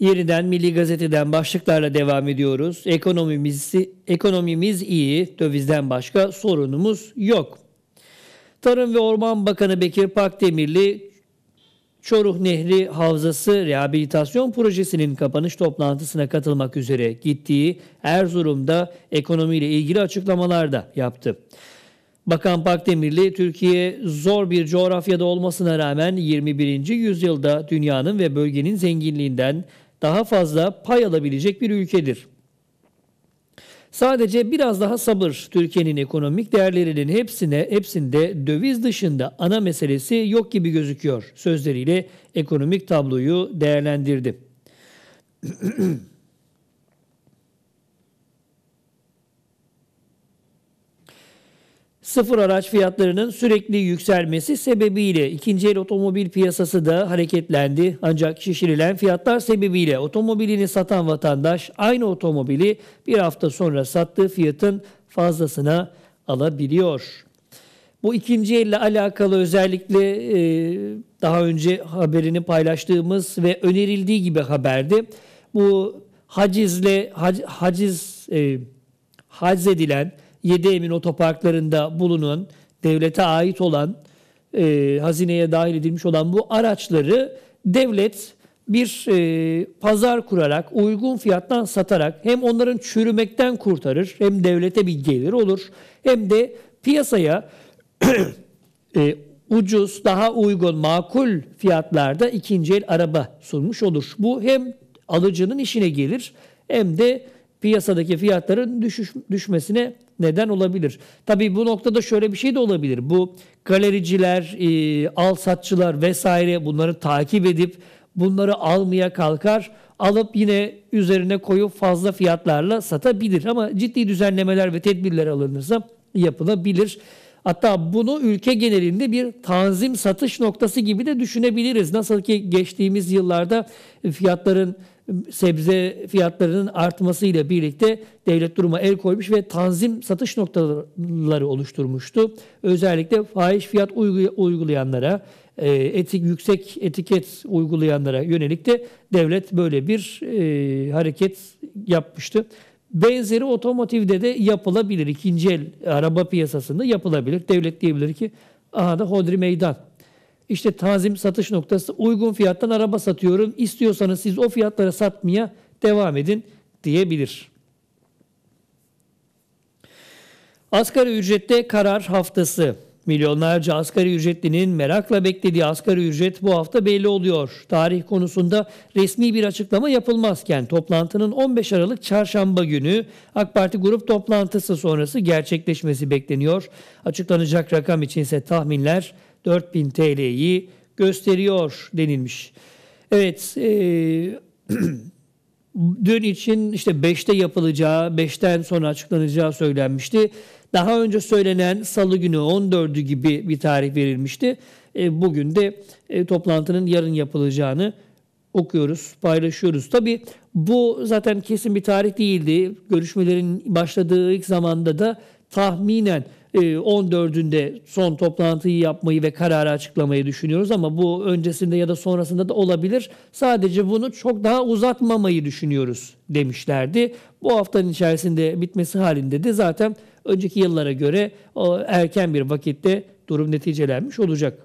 Yeniden Milli Gazete'den başlıklarla devam ediyoruz. Ekonomimiz, ekonomimiz iyi, dövizden başka sorunumuz yok. Tarım ve Orman Bakanı Bekir Pakdemirli Çoruh Nehri Havzası Rehabilitasyon Projesi'nin kapanış toplantısına katılmak üzere gittiği Erzurum'da ekonomiyle ilgili açıklamalar da yaptı. Bakan Pakdemirli, Türkiye zor bir coğrafyada olmasına rağmen 21. yüzyılda dünyanın ve bölgenin zenginliğinden daha fazla pay alabilecek bir ülkedir Sadece biraz daha sabır Türkiye'nin ekonomik değerlerinin hepsine hepsinde döviz dışında ana meselesi yok gibi gözüküyor sözleriyle ekonomik tabloyu değerlendirdi. sıfır araç fiyatlarının sürekli yükselmesi sebebiyle ikinci el otomobil piyasası da hareketlendi. Ancak şişirilen fiyatlar sebebiyle otomobilini satan vatandaş aynı otomobili bir hafta sonra sattığı fiyatın fazlasına alabiliyor. Bu ikinci elle alakalı özellikle e, daha önce haberini paylaştığımız ve önerildiği gibi haberde bu hacizle hac, haciz e, haczedilen edilen 7 Emin otoparklarında bulunan devlete ait olan e, hazineye dahil edilmiş olan bu araçları devlet bir e, pazar kurarak uygun fiyattan satarak hem onların çürümekten kurtarır hem devlete bir gelir olur hem de piyasaya e, ucuz, daha uygun, makul fiyatlarda ikinci el araba sunmuş olur. Bu hem alıcının işine gelir hem de piyasadaki fiyatların düşüş, düşmesine neden olabilir. Tabii bu noktada şöyle bir şey de olabilir. Bu galericiler, e, satçılar vesaire bunları takip edip bunları almaya kalkar. Alıp yine üzerine koyup fazla fiyatlarla satabilir. Ama ciddi düzenlemeler ve tedbirler alınırsa yapılabilir. Hatta bunu ülke genelinde bir tanzim satış noktası gibi de düşünebiliriz. Nasıl ki geçtiğimiz yıllarda fiyatların sebze fiyatlarının artmasıyla birlikte devlet duruma el koymuş ve tanzim satış noktaları oluşturmuştu. Özellikle fahiş fiyat uygulayanlara, e, etik yüksek etiket uygulayanlara yönelik de devlet böyle bir e, hareket yapmıştı. Benzeri otomotivde de yapılabilir. İkinci el araba piyasasında yapılabilir. Devlet diyebilir ki aha da hodri meydan işte tazim satış noktası uygun fiyattan araba satıyorum. İstiyorsanız siz o fiyatlara satmaya devam edin diyebilir. Asgari ücrette karar haftası. Milyonlarca asgari ücretlinin merakla beklediği asgari ücret bu hafta belli oluyor. Tarih konusunda resmi bir açıklama yapılmazken toplantının 15 Aralık çarşamba günü AK Parti grup toplantısı sonrası gerçekleşmesi bekleniyor. Açıklanacak rakam içinse tahminler 4000 TL'yi gösteriyor denilmiş. Evet, e, dün için işte 5'te yapılacağı, 5'ten sonra açıklanacağı söylenmişti. Daha önce söylenen salı günü 14'ü gibi bir tarih verilmişti. E, bugün de e, toplantının yarın yapılacağını okuyoruz, paylaşıyoruz. Tabi bu zaten kesin bir tarih değildi. Görüşmelerin başladığı ilk zamanda da tahminen 14'ünde ee, son toplantıyı yapmayı ve kararı açıklamayı düşünüyoruz ama bu öncesinde ya da sonrasında da olabilir. Sadece bunu çok daha uzatmamayı düşünüyoruz demişlerdi. Bu haftanın içerisinde bitmesi halinde de zaten önceki yıllara göre e, erken bir vakitte durum neticelenmiş olacak.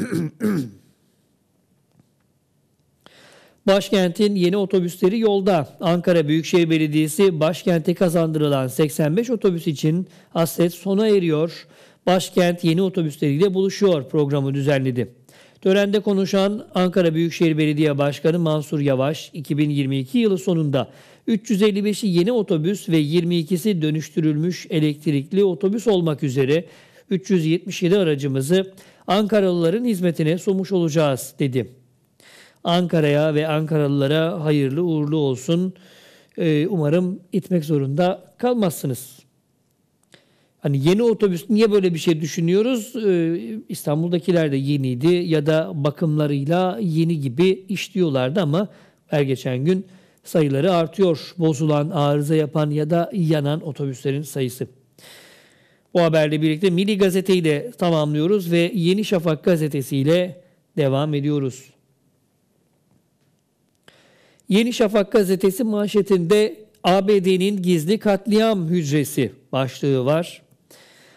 Başkentin yeni otobüsleri yolda. Ankara Büyükşehir Belediyesi başkente kazandırılan 85 otobüs için hasret sona eriyor. Başkent yeni otobüsleriyle buluşuyor programı düzenledi. Törende konuşan Ankara Büyükşehir Belediye Başkanı Mansur Yavaş 2022 yılı sonunda 355'i yeni otobüs ve 22'si dönüştürülmüş elektrikli otobüs olmak üzere 377 aracımızı Ankaralıların hizmetine sunmuş olacağız dedi. Ankara'ya ve Ankaralılara hayırlı uğurlu olsun. Ee, umarım itmek zorunda kalmazsınız. Hani yeni otobüs niye böyle bir şey düşünüyoruz? Ee, İstanbul'dakiler de yeniydi ya da bakımlarıyla yeni gibi işliyorlardı ama her geçen gün sayıları artıyor. Bozulan, arıza yapan ya da yanan otobüslerin sayısı. Bu haberle birlikte Milli Gazete'yi de tamamlıyoruz ve Yeni Şafak gazetesiyle devam ediyoruz. Yeni Şafak gazetesi manşetinde ABD'nin gizli katliam hücresi başlığı var.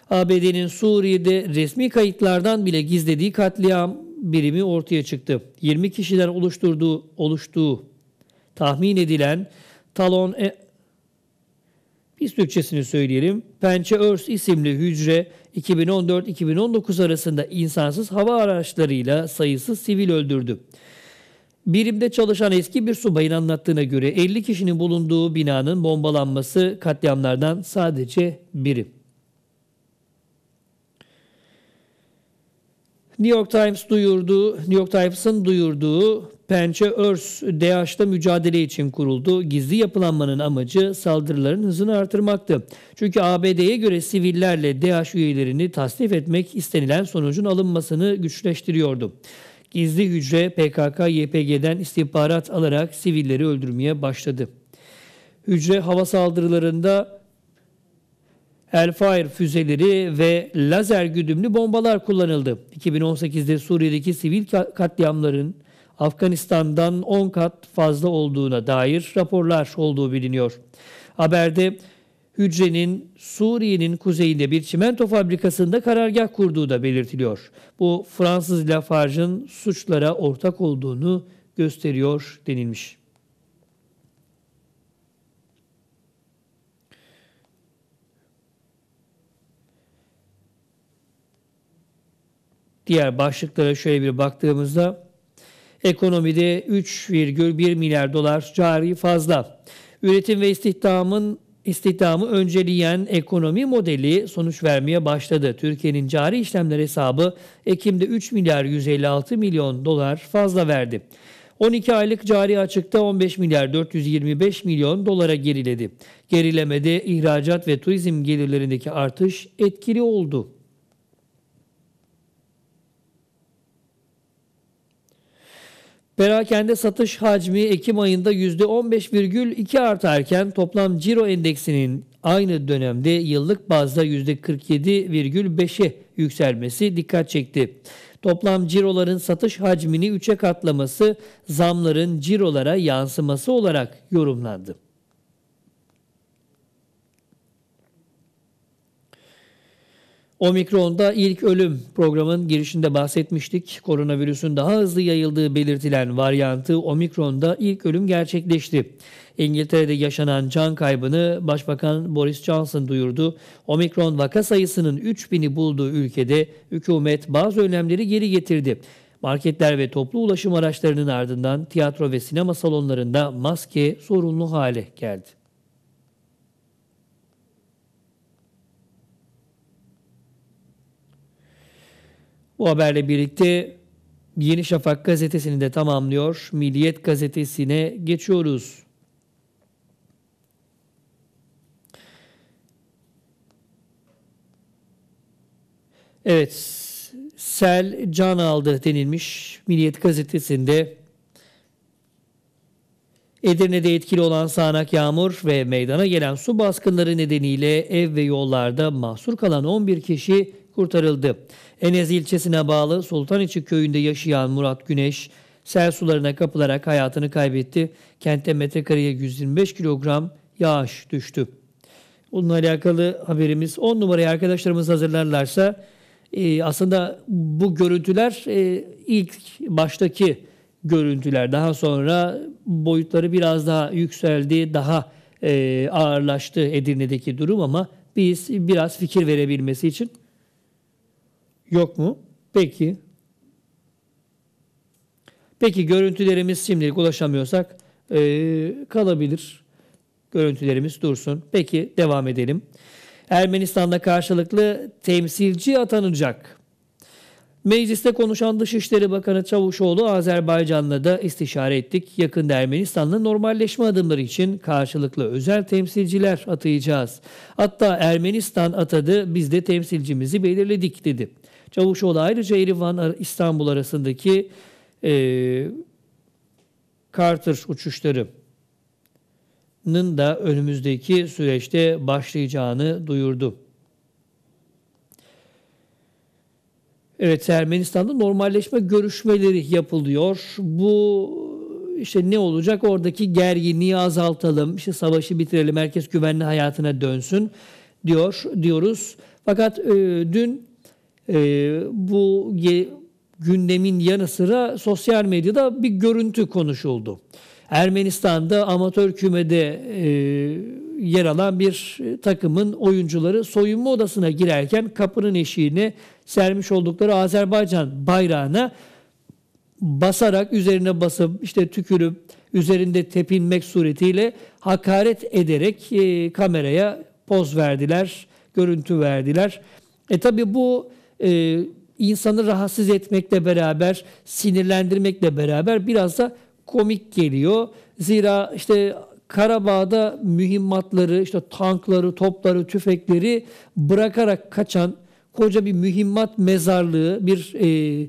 ABD'nin Suriye'de resmi kayıtlardan bile gizlediği katliam birimi ortaya çıktı. 20 kişiden oluşturduğu oluştuğu tahmin edilen Talon e biz Türkçesini söyleyelim. Pençe Örs isimli hücre 2014-2019 arasında insansız hava araçlarıyla sayısız sivil öldürdü. Birimde çalışan eski bir subayın anlattığına göre 50 kişinin bulunduğu binanın bombalanması katliamlardan sadece biri. New York Times duyurdu. New York Times'ın duyurduğu Pençe Örs DAEŞ'te mücadele için kuruldu. Gizli yapılanmanın amacı saldırıların hızını artırmaktı. Çünkü ABD'ye göre sivillerle DAEŞ üyelerini tasnif etmek istenilen sonucun alınmasını güçleştiriyordu gizli hücre PKK-YPG'den istihbarat alarak sivilleri öldürmeye başladı. Hücre hava saldırılarında El-Fire füzeleri ve lazer güdümlü bombalar kullanıldı. 2018'de Suriye'deki sivil katliamların Afganistan'dan 10 kat fazla olduğuna dair raporlar olduğu biliniyor. Haberde hücrenin Suriye'nin kuzeyinde bir çimento fabrikasında karargah kurduğu da belirtiliyor. Bu Fransız Lafarge'ın suçlara ortak olduğunu gösteriyor denilmiş. Diğer başlıklara şöyle bir baktığımızda ekonomide 3,1 milyar dolar cari fazla. Üretim ve istihdamın istihdamı önceleyen ekonomi modeli sonuç vermeye başladı. Türkiye'nin cari işlemler hesabı Ekim'de 3 milyar 156 milyon dolar fazla verdi. 12 aylık cari açıkta 15 milyar 425 milyon dolara geriledi. Gerilemede ihracat ve turizm gelirlerindeki artış etkili oldu. Perakende satış hacmi Ekim ayında %15,2 artarken toplam ciro endeksinin aynı dönemde yıllık bazda %47,5'e yükselmesi dikkat çekti. Toplam ciroların satış hacmini 3'e katlaması zamların cirolara yansıması olarak yorumlandı. Omikron'da ilk ölüm programın girişinde bahsetmiştik. Koronavirüsün daha hızlı yayıldığı belirtilen varyantı Omikron'da ilk ölüm gerçekleşti. İngiltere'de yaşanan can kaybını Başbakan Boris Johnson duyurdu. Omikron vaka sayısının 3000'i bulduğu ülkede hükümet bazı önlemleri geri getirdi. Marketler ve toplu ulaşım araçlarının ardından tiyatro ve sinema salonlarında maske sorunlu hale geldi. Bu haberle birlikte Yeni Şafak gazetesini de tamamlıyor. Milliyet gazetesine geçiyoruz. Evet, sel can aldı denilmiş Milliyet gazetesinde. Edirne'de etkili olan sağanak yağmur ve meydana gelen su baskınları nedeniyle ev ve yollarda mahsur kalan 11 kişi kurtarıldı. Enez ilçesine bağlı Sultaniçi köyünde yaşayan Murat Güneş sel sularına kapılarak hayatını kaybetti. Kentte metrekareye 125 kilogram yağış düştü. Bununla alakalı haberimiz 10 numarayı arkadaşlarımız hazırlarlarsa e, aslında bu görüntüler e, ilk baştaki görüntüler. Daha sonra boyutları biraz daha yükseldi, daha e, ağırlaştı Edirne'deki durum ama biz biraz fikir verebilmesi için yok mu? Peki. Peki görüntülerimiz şimdilik ulaşamıyorsak e, kalabilir. Görüntülerimiz dursun. Peki devam edelim. Ermenistan'da karşılıklı temsilci atanacak. Mecliste konuşan Dışişleri Bakanı Çavuşoğlu Azerbaycan'la da istişare ettik. Yakında Ermenistan'la normalleşme adımları için karşılıklı özel temsilciler atayacağız. Hatta Ermenistan atadı biz de temsilcimizi belirledik dedi. Çavuşoğlu ayrıca Erivan İstanbul arasındaki e, Carter uçuşları da önümüzdeki süreçte başlayacağını duyurdu. Evet Ermenistan'da normalleşme görüşmeleri yapılıyor. Bu işte ne olacak oradaki gerginliği azaltalım, işte savaşı bitirelim, herkes güvenli hayatına dönsün diyor diyoruz. Fakat e, dün e, bu ge, gündemin yanı sıra sosyal medyada bir görüntü konuşuldu. Ermenistan'da amatör kümede e, yer alan bir e, takımın oyuncuları soyunma odasına girerken kapının eşiğini sermiş oldukları Azerbaycan bayrağına basarak üzerine basıp işte tükürüp üzerinde tepinmek suretiyle hakaret ederek e, kameraya poz verdiler, görüntü verdiler. E tabi bu e, insanı rahatsız etmekle beraber, sinirlendirmekle beraber biraz da komik geliyor. Zira işte Karabağ'da mühimmatları, işte tankları, topları, tüfekleri bırakarak kaçan koca bir mühimmat mezarlığı, bir e,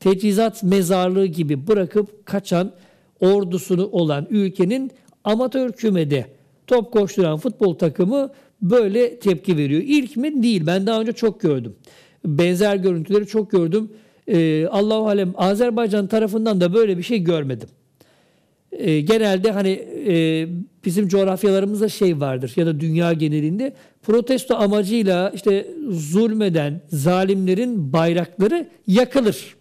teçhizat mezarlığı gibi bırakıp kaçan ordusunu olan ülkenin amatör kümede top koşturan futbol takımı böyle tepki veriyor. İlk mi? Değil. Ben daha önce çok gördüm. Benzer görüntüleri çok gördüm. Ee, Allahu alem Azerbaycan tarafından da böyle bir şey görmedim e, genelde hani e, bizim coğrafyalarımızda şey vardır ya da dünya genelinde protesto amacıyla işte zulmeden zalimlerin bayrakları yakılır.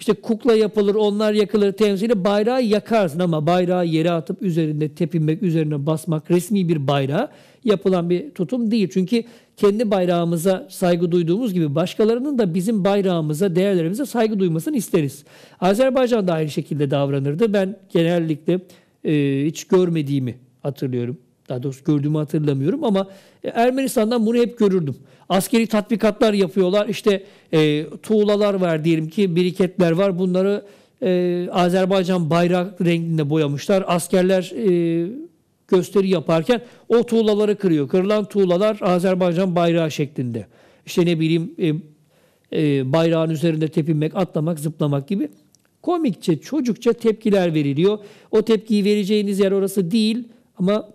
İşte kukla yapılır, onlar yakılır temsili bayrağı yakarsın ama bayrağı yere atıp üzerinde tepinmek, üzerine basmak resmi bir bayrağı yapılan bir tutum değil. Çünkü kendi bayrağımıza saygı duyduğumuz gibi başkalarının da bizim bayrağımıza, değerlerimize saygı duymasını isteriz. Azerbaycan da aynı şekilde davranırdı. Ben genellikle e, hiç görmediğimi hatırlıyorum. Daha doğrusu gördüğümü hatırlamıyorum ama e, Ermenistan'dan bunu hep görürdüm. Askeri tatbikatlar yapıyorlar. İşte e, tuğlalar var diyelim ki biriketler var. Bunları e, Azerbaycan bayrak renginde boyamışlar. Askerler e, gösteri yaparken o tuğlaları kırıyor. Kırılan tuğlalar Azerbaycan bayrağı şeklinde. İşte ne bileyim e, e, bayrağın üzerinde tepinmek, atlamak, zıplamak gibi komikçe, çocukça tepkiler veriliyor. O tepkiyi vereceğiniz yer orası değil ama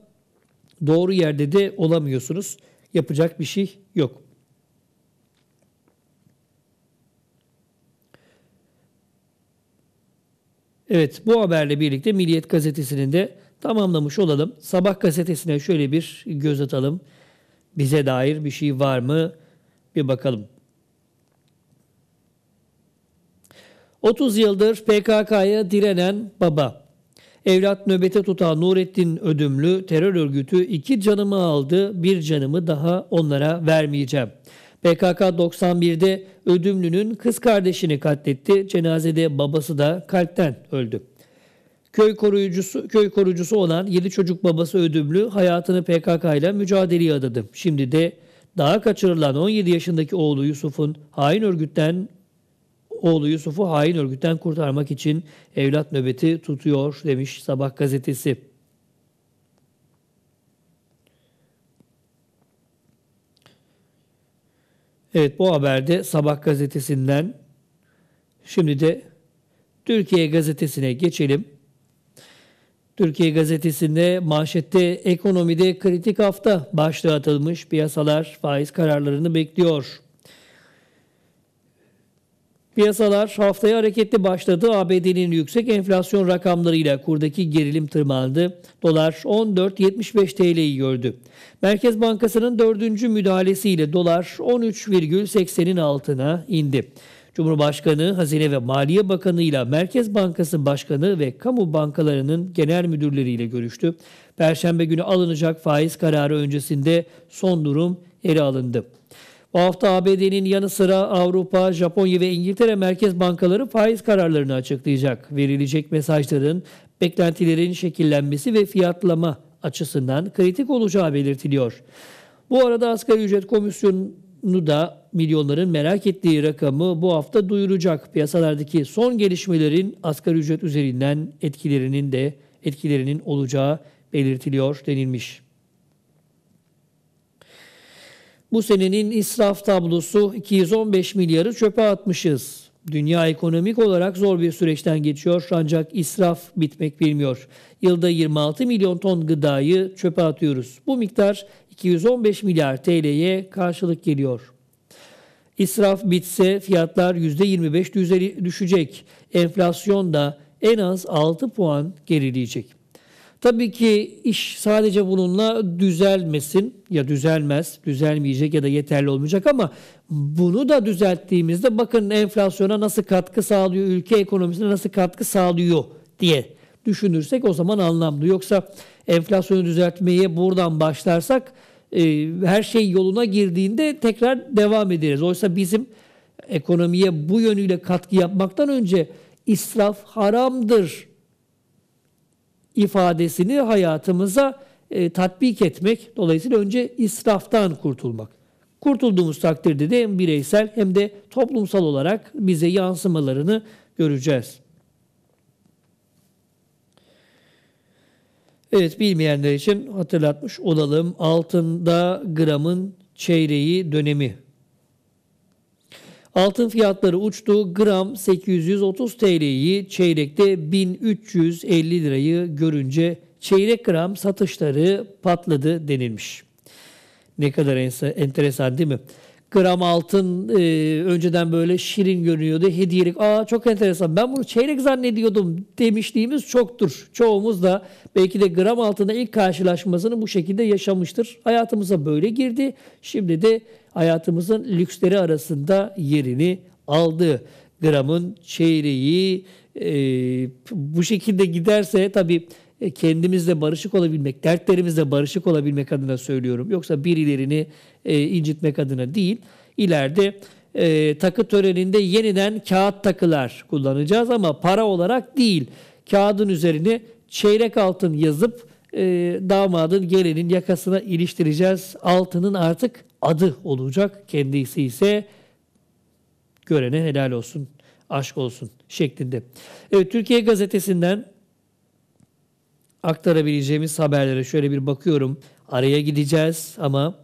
doğru yerde de olamıyorsunuz. Yapacak bir şey yok. Evet bu haberle birlikte Milliyet Gazetesi'nin de tamamlamış olalım. Sabah gazetesine şöyle bir göz atalım. Bize dair bir şey var mı? Bir bakalım. 30 yıldır PKK'ya direnen baba. Evlat nöbete tutan Nurettin Ödümlü terör örgütü iki canımı aldı, bir canımı daha onlara vermeyeceğim. PKK 91'de Ödümlü'nün kız kardeşini katletti. Cenazede babası da kalpten öldü köy koruyucusu köy korucusu olan 7 çocuk babası Ödümlü hayatını PKK ile mücadeleye adadı. Şimdi de daha kaçırılan 17 yaşındaki oğlu Yusuf'un hain örgütten oğlu Yusuf'u hain örgütten kurtarmak için evlat nöbeti tutuyor demiş Sabah gazetesi. Evet bu haberde Sabah gazetesinden şimdi de Türkiye gazetesine geçelim. Türkiye gazetesinde manşette ekonomide kritik hafta başlığı atılmış piyasalar faiz kararlarını bekliyor. Piyasalar haftaya hareketli başladı. ABD'nin yüksek enflasyon rakamlarıyla kurdaki gerilim tırmandı. Dolar 14.75 TL'yi gördü. Merkez Bankası'nın dördüncü müdahalesiyle dolar 13,80'in altına indi. Cumhurbaşkanı, Hazine ve Maliye Bakanı ile Merkez Bankası Başkanı ve kamu bankalarının genel müdürleriyle görüştü. Perşembe günü alınacak faiz kararı öncesinde son durum ele alındı. Bu hafta ABD'nin yanı sıra Avrupa, Japonya ve İngiltere merkez bankaları faiz kararlarını açıklayacak. Verilecek mesajların, beklentilerin şekillenmesi ve fiyatlama açısından kritik olacağı belirtiliyor. Bu arada asgari ücret komisyonu da milyonların merak ettiği rakamı bu hafta duyuracak. Piyasalardaki son gelişmelerin asgari ücret üzerinden etkilerinin de etkilerinin olacağı belirtiliyor denilmiş. Bu senenin israf tablosu 215 milyarı çöpe atmışız. Dünya ekonomik olarak zor bir süreçten geçiyor ancak israf bitmek bilmiyor. Yılda 26 milyon ton gıdayı çöpe atıyoruz. Bu miktar 215 milyar TL'ye karşılık geliyor. İsraf bitse fiyatlar %25 düşecek. Enflasyon da en az 6 puan gerileyecek. Tabii ki iş sadece bununla düzelmesin ya düzelmez, düzelmeyecek ya da yeterli olmayacak ama bunu da düzelttiğimizde bakın enflasyona nasıl katkı sağlıyor, ülke ekonomisine nasıl katkı sağlıyor diye düşünürsek o zaman anlamlı. Yoksa enflasyonu düzeltmeye buradan başlarsak e, her şey yoluna girdiğinde tekrar devam ederiz. Oysa bizim ekonomiye bu yönüyle katkı yapmaktan önce israf haramdır ifadesini hayatımıza e, tatbik etmek. Dolayısıyla önce israftan kurtulmak. Kurtulduğumuz takdirde de hem bireysel hem de toplumsal olarak bize yansımalarını göreceğiz. Evet bilmeyenler için hatırlatmış olalım. Altında gramın çeyreği dönemi. Altın fiyatları uçtu. Gram 830 TL'yi çeyrekte 1350 lirayı görünce çeyrek gram satışları patladı denilmiş. Ne kadar enteresan değil mi? gram altın e, önceden böyle şirin görünüyordu. Hediyelik aa çok enteresan ben bunu çeyrek zannediyordum demişliğimiz çoktur. Çoğumuz da belki de gram altına ilk karşılaşmasını bu şekilde yaşamıştır. Hayatımıza böyle girdi. Şimdi de hayatımızın lüksleri arasında yerini aldı. Gramın çeyreği e, bu şekilde giderse tabii e, kendimizle barışık olabilmek, dertlerimizle barışık olabilmek adına söylüyorum. Yoksa birilerini e, incitmek adına değil. İleride e, takı töreninde yeniden kağıt takılar kullanacağız ama para olarak değil. Kağıdın üzerine çeyrek altın yazıp e, damadın gelinin yakasına iliştireceğiz. Altının artık adı olacak. Kendisi ise görene helal olsun, aşk olsun şeklinde. Evet Türkiye Gazetesi'nden aktarabileceğimiz haberlere şöyle bir bakıyorum. Araya gideceğiz ama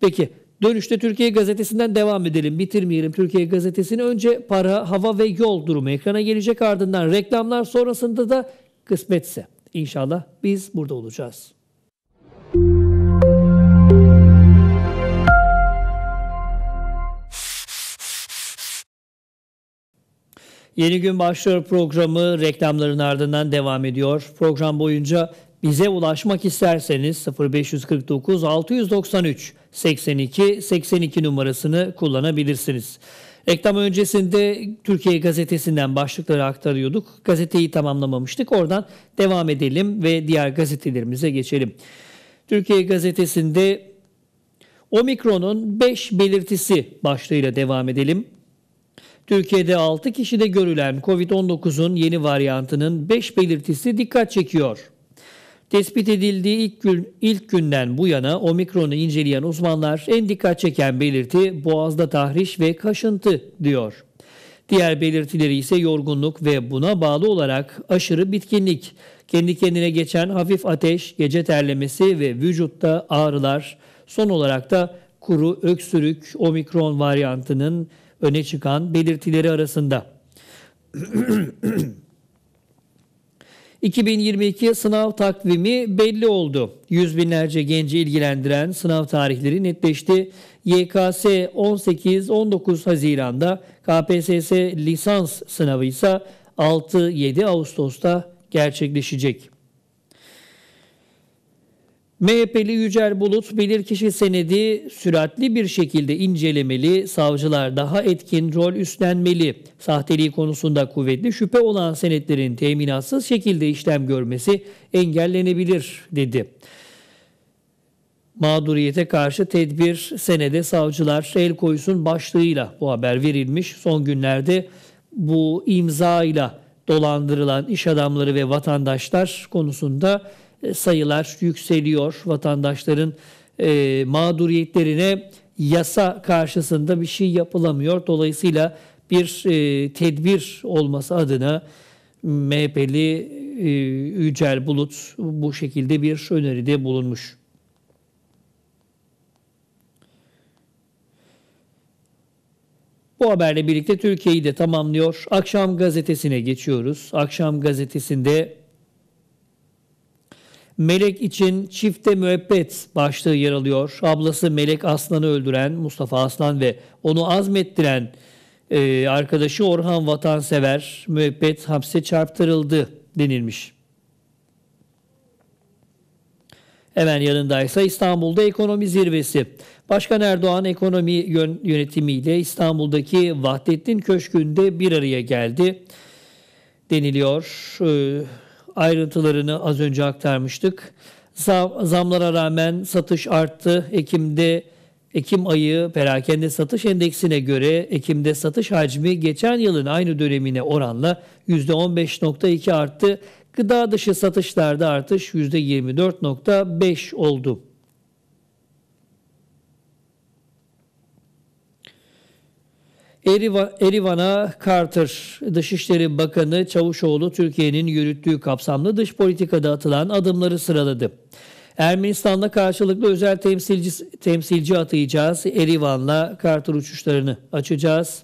peki dönüşte Türkiye Gazetesi'nden devam edelim. Bitirmeyelim Türkiye Gazetesi'ni. Önce para, hava ve yol durumu ekrana gelecek ardından reklamlar sonrasında da kısmetse. İnşallah biz burada olacağız. Yeni gün başlıyor programı reklamların ardından devam ediyor. Program boyunca bize ulaşmak isterseniz 0549 693 82 82 numarasını kullanabilirsiniz. Reklam öncesinde Türkiye Gazetesi'nden başlıkları aktarıyorduk. Gazeteyi tamamlamamıştık. Oradan devam edelim ve diğer gazetelerimize geçelim. Türkiye Gazetesi'nde Omikron'un 5 belirtisi başlığıyla devam edelim. Türkiye'de 6 kişide görülen COVID-19'un yeni varyantının 5 belirtisi dikkat çekiyor. Tespit edildiği ilk, gün, ilk günden bu yana omikronu inceleyen uzmanlar en dikkat çeken belirti boğazda tahriş ve kaşıntı diyor. Diğer belirtileri ise yorgunluk ve buna bağlı olarak aşırı bitkinlik, kendi kendine geçen hafif ateş, gece terlemesi ve vücutta ağrılar, son olarak da kuru öksürük omikron varyantının öne çıkan belirtileri arasında. 2022 sınav takvimi belli oldu. Yüz binlerce genci ilgilendiren sınav tarihleri netleşti. YKS 18-19 Haziran'da, KPSS lisans sınavı ise 6-7 Ağustos'ta gerçekleşecek. MHP'li Yücel Bulut bilirkişi senedi süratli bir şekilde incelemeli, savcılar daha etkin rol üstlenmeli. Sahteliği konusunda kuvvetli şüphe olan senetlerin teminatsız şekilde işlem görmesi engellenebilir dedi. Mağduriyete karşı tedbir senede savcılar el koysun başlığıyla bu haber verilmiş. Son günlerde bu imza ile dolandırılan iş adamları ve vatandaşlar konusunda e, sayılar yükseliyor. Vatandaşların e, mağduriyetlerine yasa karşısında bir şey yapılamıyor. Dolayısıyla bir e, tedbir olması adına MHP'li e, Yücel Bulut bu şekilde bir öneride bulunmuş. Bu haberle birlikte Türkiye'yi de tamamlıyor. Akşam gazetesine geçiyoruz. Akşam gazetesinde Melek için çifte müebbet başlığı yer alıyor. Ablası Melek Aslan'ı öldüren Mustafa Aslan ve onu azmettiren e, arkadaşı Orhan Vatansever müebbet hapse çarptırıldı denilmiş. Hemen yanındaysa İstanbul'da ekonomi zirvesi. Başkan Erdoğan ekonomi yön yönetimiyle İstanbul'daki Vahdettin Köşkü'nde bir araya geldi deniliyor. Ee, ayrıntılarını az önce aktarmıştık. Zam, zamlara rağmen satış arttı. Ekim'de Ekim ayı perakende satış endeksine göre Ekim'de satış hacmi geçen yılın aynı dönemine oranla %15.2 arttı. Gıda dışı satışlarda artış %24.5 oldu. Eriva, Erivan'a Carter, Dışişleri Bakanı Çavuşoğlu Türkiye'nin yürüttüğü kapsamlı dış politikada atılan adımları sıraladı. Ermenistan'da karşılıklı özel temsilci, temsilci atayacağız. Erivan'la Carter uçuşlarını açacağız.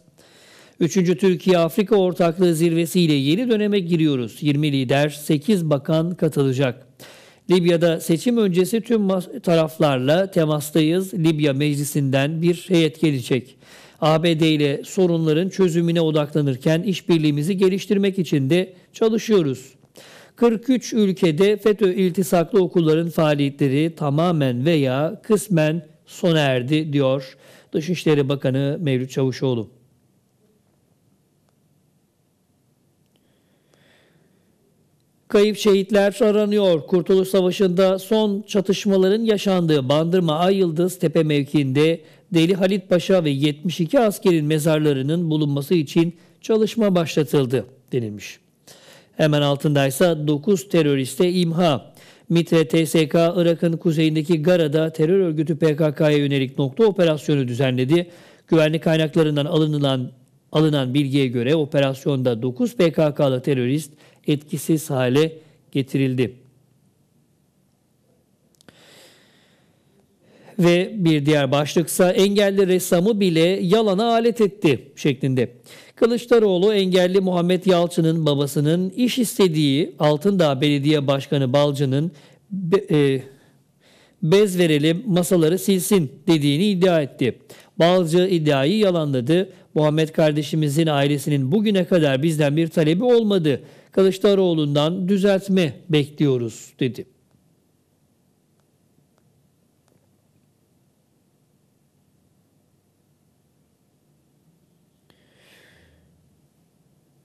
Üçüncü Türkiye-Afrika Ortaklığı Zirvesi ile yeni döneme giriyoruz. 20 lider, 8 bakan katılacak. Libya'da seçim öncesi tüm taraflarla temastayız. Libya meclisinden bir heyet gelecek. ABD ile sorunların çözümüne odaklanırken işbirliğimizi geliştirmek için de çalışıyoruz. 43 ülkede FETÖ iltisaklı okulların faaliyetleri tamamen veya kısmen sona erdi diyor Dışişleri Bakanı Mevlüt Çavuşoğlu. Kayıp şehitler aranıyor. Kurtuluş Savaşı'nda son çatışmaların yaşandığı Bandırma Ayıldız Tepe mevkiinde Deli Halit Paşa ve 72 askerin mezarlarının bulunması için çalışma başlatıldı denilmiş. Hemen altındaysa 9 teröriste imha. MİT TSK Irak'ın kuzeyindeki Gara'da terör örgütü PKK'ya yönelik nokta operasyonu düzenledi. Güvenlik kaynaklarından alınan alınan bilgiye göre operasyonda 9 PKK'lı terörist etkisiz hale getirildi. Ve bir diğer başlıksa engelli ressamı bile yalana alet etti şeklinde. Kılıçdaroğlu engelli Muhammed Yalçın'ın babasının iş istediği Altındağ Belediye Başkanı Balcı'nın be, e, bez verelim masaları silsin dediğini iddia etti. Balcı iddiayı yalanladı. Muhammed kardeşimizin ailesinin bugüne kadar bizden bir talebi olmadı. Kılıçdaroğlu'ndan düzeltme bekliyoruz dedi.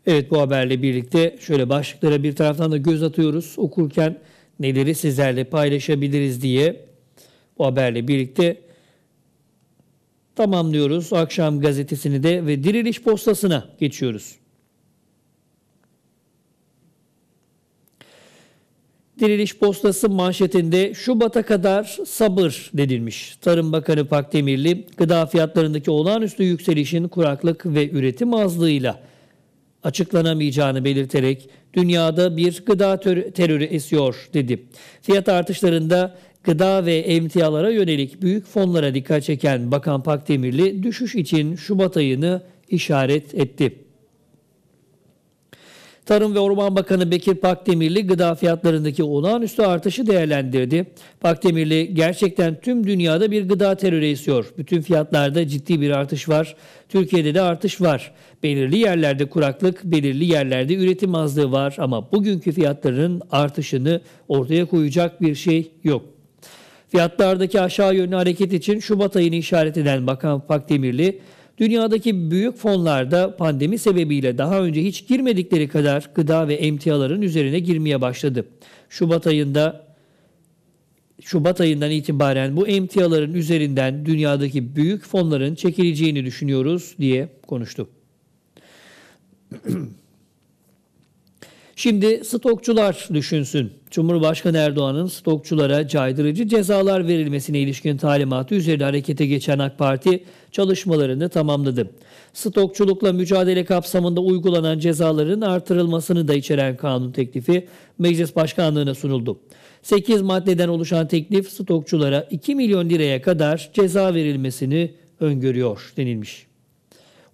Evet bu haberle birlikte şöyle başlıklara bir taraftan da göz atıyoruz. Okurken neleri sizlerle paylaşabiliriz diye bu haberle birlikte tamamlıyoruz. Akşam gazetesini de ve diriliş postasına geçiyoruz. Diriliş postası manşetinde Şubat'a kadar sabır denilmiş. Tarım Bakanı Pakdemirli gıda fiyatlarındaki olağanüstü yükselişin kuraklık ve üretim azlığıyla açıklanamayacağını belirterek dünyada bir gıda terörü esiyor dedi. Fiyat artışlarında gıda ve emtialara yönelik büyük fonlara dikkat çeken Bakan Pakdemirli düşüş için Şubat ayını işaret etti. Tarım ve Orman Bakanı Bekir Pakdemirli gıda fiyatlarındaki olağanüstü artışı değerlendirdi. Pakdemirli gerçekten tüm dünyada bir gıda terörü esiyor. Bütün fiyatlarda ciddi bir artış var. Türkiye'de de artış var. Belirli yerlerde kuraklık, belirli yerlerde üretim azlığı var ama bugünkü fiyatların artışını ortaya koyacak bir şey yok Fiyatlardaki aşağı yönlü hareket için Şubat ayını işaret eden Bakan Pakdemirli, Dünyadaki büyük fonlarda pandemi sebebiyle daha önce hiç girmedikleri kadar gıda ve emtiaların üzerine girmeye başladı. Şubat ayında Şubat ayından itibaren bu emtiaların üzerinden dünyadaki büyük fonların çekileceğini düşünüyoruz diye konuştu. Şimdi stokçular düşünsün. Cumhurbaşkanı Erdoğan'ın stokçulara caydırıcı cezalar verilmesine ilişkin talimatı üzerinde harekete geçen AK Parti çalışmalarını tamamladı. Stokçulukla mücadele kapsamında uygulanan cezaların artırılmasını da içeren kanun teklifi Meclis Başkanlığı'na sunuldu. 8 maddeden oluşan teklif stokçulara 2 milyon liraya kadar ceza verilmesini öngörüyor denilmiş.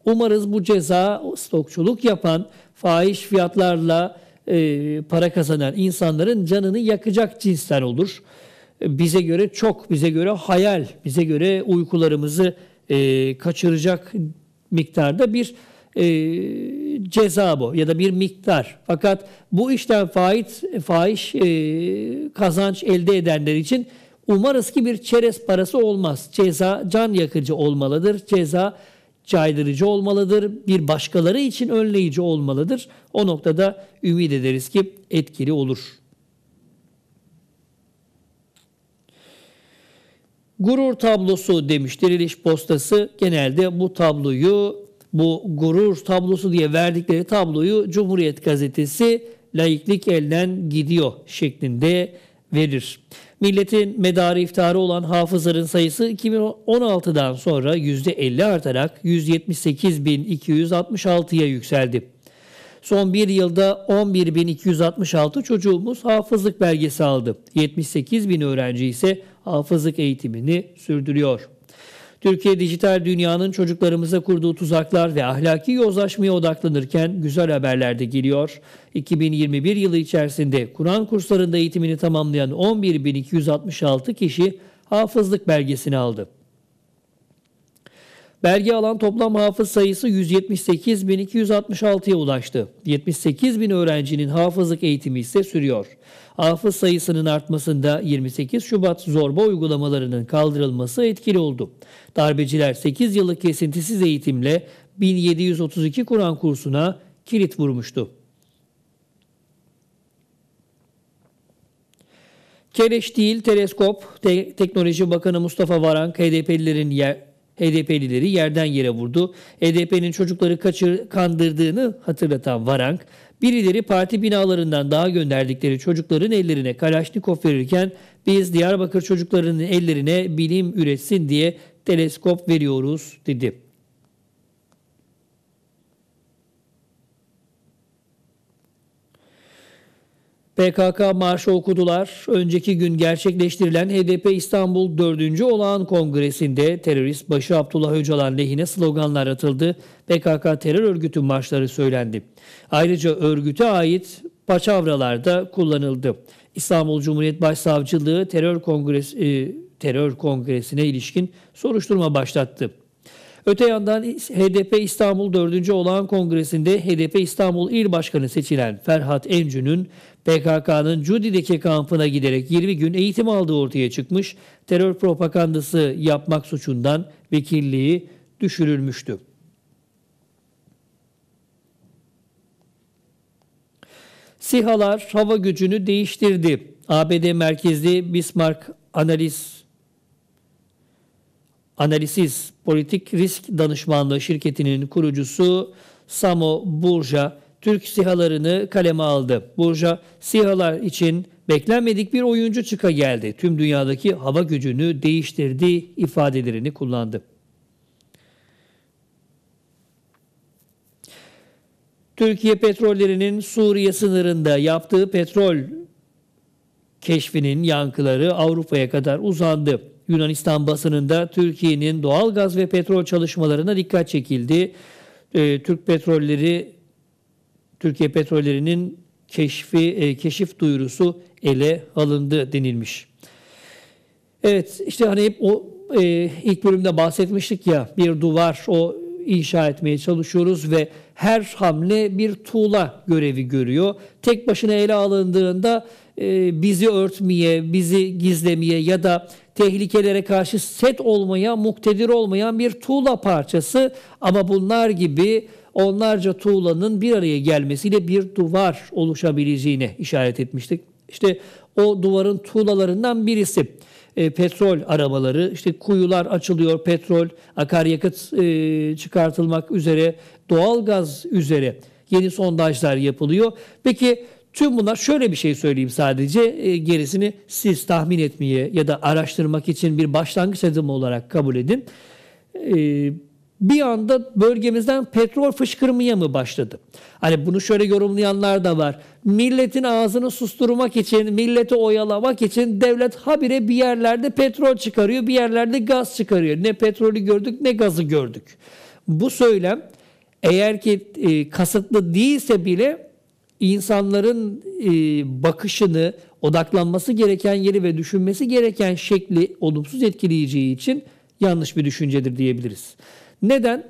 Umarız bu ceza stokçuluk yapan fahiş fiyatlarla e, para kazanan insanların canını yakacak cinsten olur. E, bize göre çok, bize göre hayal, bize göre uykularımızı e, kaçıracak miktarda bir e, ceza bu ya da bir miktar. Fakat bu işten faiz, fahiş e, kazanç elde edenler için umarız ki bir çerez parası olmaz. Ceza can yakıcı olmalıdır. Ceza caydırıcı olmalıdır. Bir başkaları için önleyici olmalıdır. O noktada ümit ederiz ki etkili olur. Gurur tablosu demiş diriliş postası. Genelde bu tabloyu, bu gurur tablosu diye verdikleri tabloyu Cumhuriyet Gazetesi laiklik elden gidiyor şeklinde verir. Milletin medarı iftarı olan hafızların sayısı 2016'dan sonra %50 artarak 178.266'ya yükseldi. Son bir yılda 11.266 çocuğumuz hafızlık belgesi aldı. 78.000 öğrenci ise hafızlık eğitimini sürdürüyor. Türkiye dijital dünyanın çocuklarımıza kurduğu tuzaklar ve ahlaki yozlaşmaya odaklanırken güzel haberler de geliyor. 2021 yılı içerisinde Kur'an kurslarında eğitimini tamamlayan 11.266 kişi hafızlık belgesini aldı. Belge alan toplam hafız sayısı 178.266'ya ulaştı. 78.000 öğrencinin hafızlık eğitimi ise sürüyor. Hafız sayısının artmasında 28 Şubat zorba uygulamalarının kaldırılması etkili oldu. Darbeciler 8 yıllık kesintisiz eğitimle 1732 Kur'an kursuna kilit vurmuştu. Kereş değil teleskop. Te- Teknoloji Bakanı Mustafa Varank HDP'lilerin yer HDP'lileri yerden yere vurdu. HDP'nin çocukları kaçır, kandırdığını hatırlatan Varank, birileri parti binalarından daha gönderdikleri çocukların ellerine Kalaşnikov verirken biz Diyarbakır çocuklarının ellerine bilim üretsin diye teleskop veriyoruz dedi. PKK marşı okudular. Önceki gün gerçekleştirilen HDP İstanbul 4. Olağan Kongresi'nde terörist başı Abdullah Öcalan lehine sloganlar atıldı. PKK terör örgütü marşları söylendi. Ayrıca örgüte ait paçavralarda kullanıldı. İstanbul Cumhuriyet Başsavcılığı terör kongresi e, terör kongresine ilişkin soruşturma başlattı. Öte yandan HDP İstanbul 4. Olağan Kongresi'nde HDP İstanbul İl Başkanı seçilen Ferhat Encü'nün PKK'nın Cudi'deki kampına giderek 20 gün eğitim aldığı ortaya çıkmış, terör propagandası yapmak suçundan vekilliği düşürülmüştü. SİHA'lar hava gücünü değiştirdi. ABD merkezli Bismarck analiz analizsiz Politik Risk Danışmanlığı şirketinin kurucusu Samo Burja Türk sihalarını kaleme aldı. Burja sihalar için beklenmedik bir oyuncu çıka geldi. Tüm dünyadaki hava gücünü değiştirdi ifadelerini kullandı. Türkiye Petrolleri'nin Suriye sınırında yaptığı petrol keşfinin yankıları Avrupa'ya kadar uzandı. Yunanistan basınında Türkiye'nin doğal gaz ve petrol çalışmalarına dikkat çekildi. E, Türk petrolleri Türkiye petrollerinin keşfi e, keşif duyurusu ele alındı denilmiş. Evet işte hani hep o e, ilk bölümde bahsetmiştik ya bir duvar o inşa etmeye çalışıyoruz ve her hamle bir tuğla görevi görüyor. Tek başına ele alındığında e, bizi örtmeye, bizi gizlemeye ya da tehlikelere karşı set olmaya, muktedir olmayan bir tuğla parçası ama bunlar gibi onlarca tuğlanın bir araya gelmesiyle bir duvar oluşabileceğine işaret etmiştik. İşte o duvarın tuğlalarından birisi e, petrol aramaları, işte kuyular açılıyor, petrol, akaryakıt e, çıkartılmak üzere, doğalgaz üzere yeni sondajlar yapılıyor. Peki Tüm bunlar şöyle bir şey söyleyeyim sadece e, gerisini siz tahmin etmeye ya da araştırmak için bir başlangıç adımı olarak kabul edin. E, bir anda bölgemizden petrol fışkırmaya mı başladı? Hani bunu şöyle yorumlayanlar da var. Milletin ağzını susturmak için, milleti oyalamak için devlet habire bir yerlerde petrol çıkarıyor, bir yerlerde gaz çıkarıyor. Ne petrolü gördük ne gazı gördük. Bu söylem eğer ki e, kasıtlı değilse bile insanların e, bakışını, odaklanması gereken yeri ve düşünmesi gereken şekli olumsuz etkileyeceği için yanlış bir düşüncedir diyebiliriz. Neden?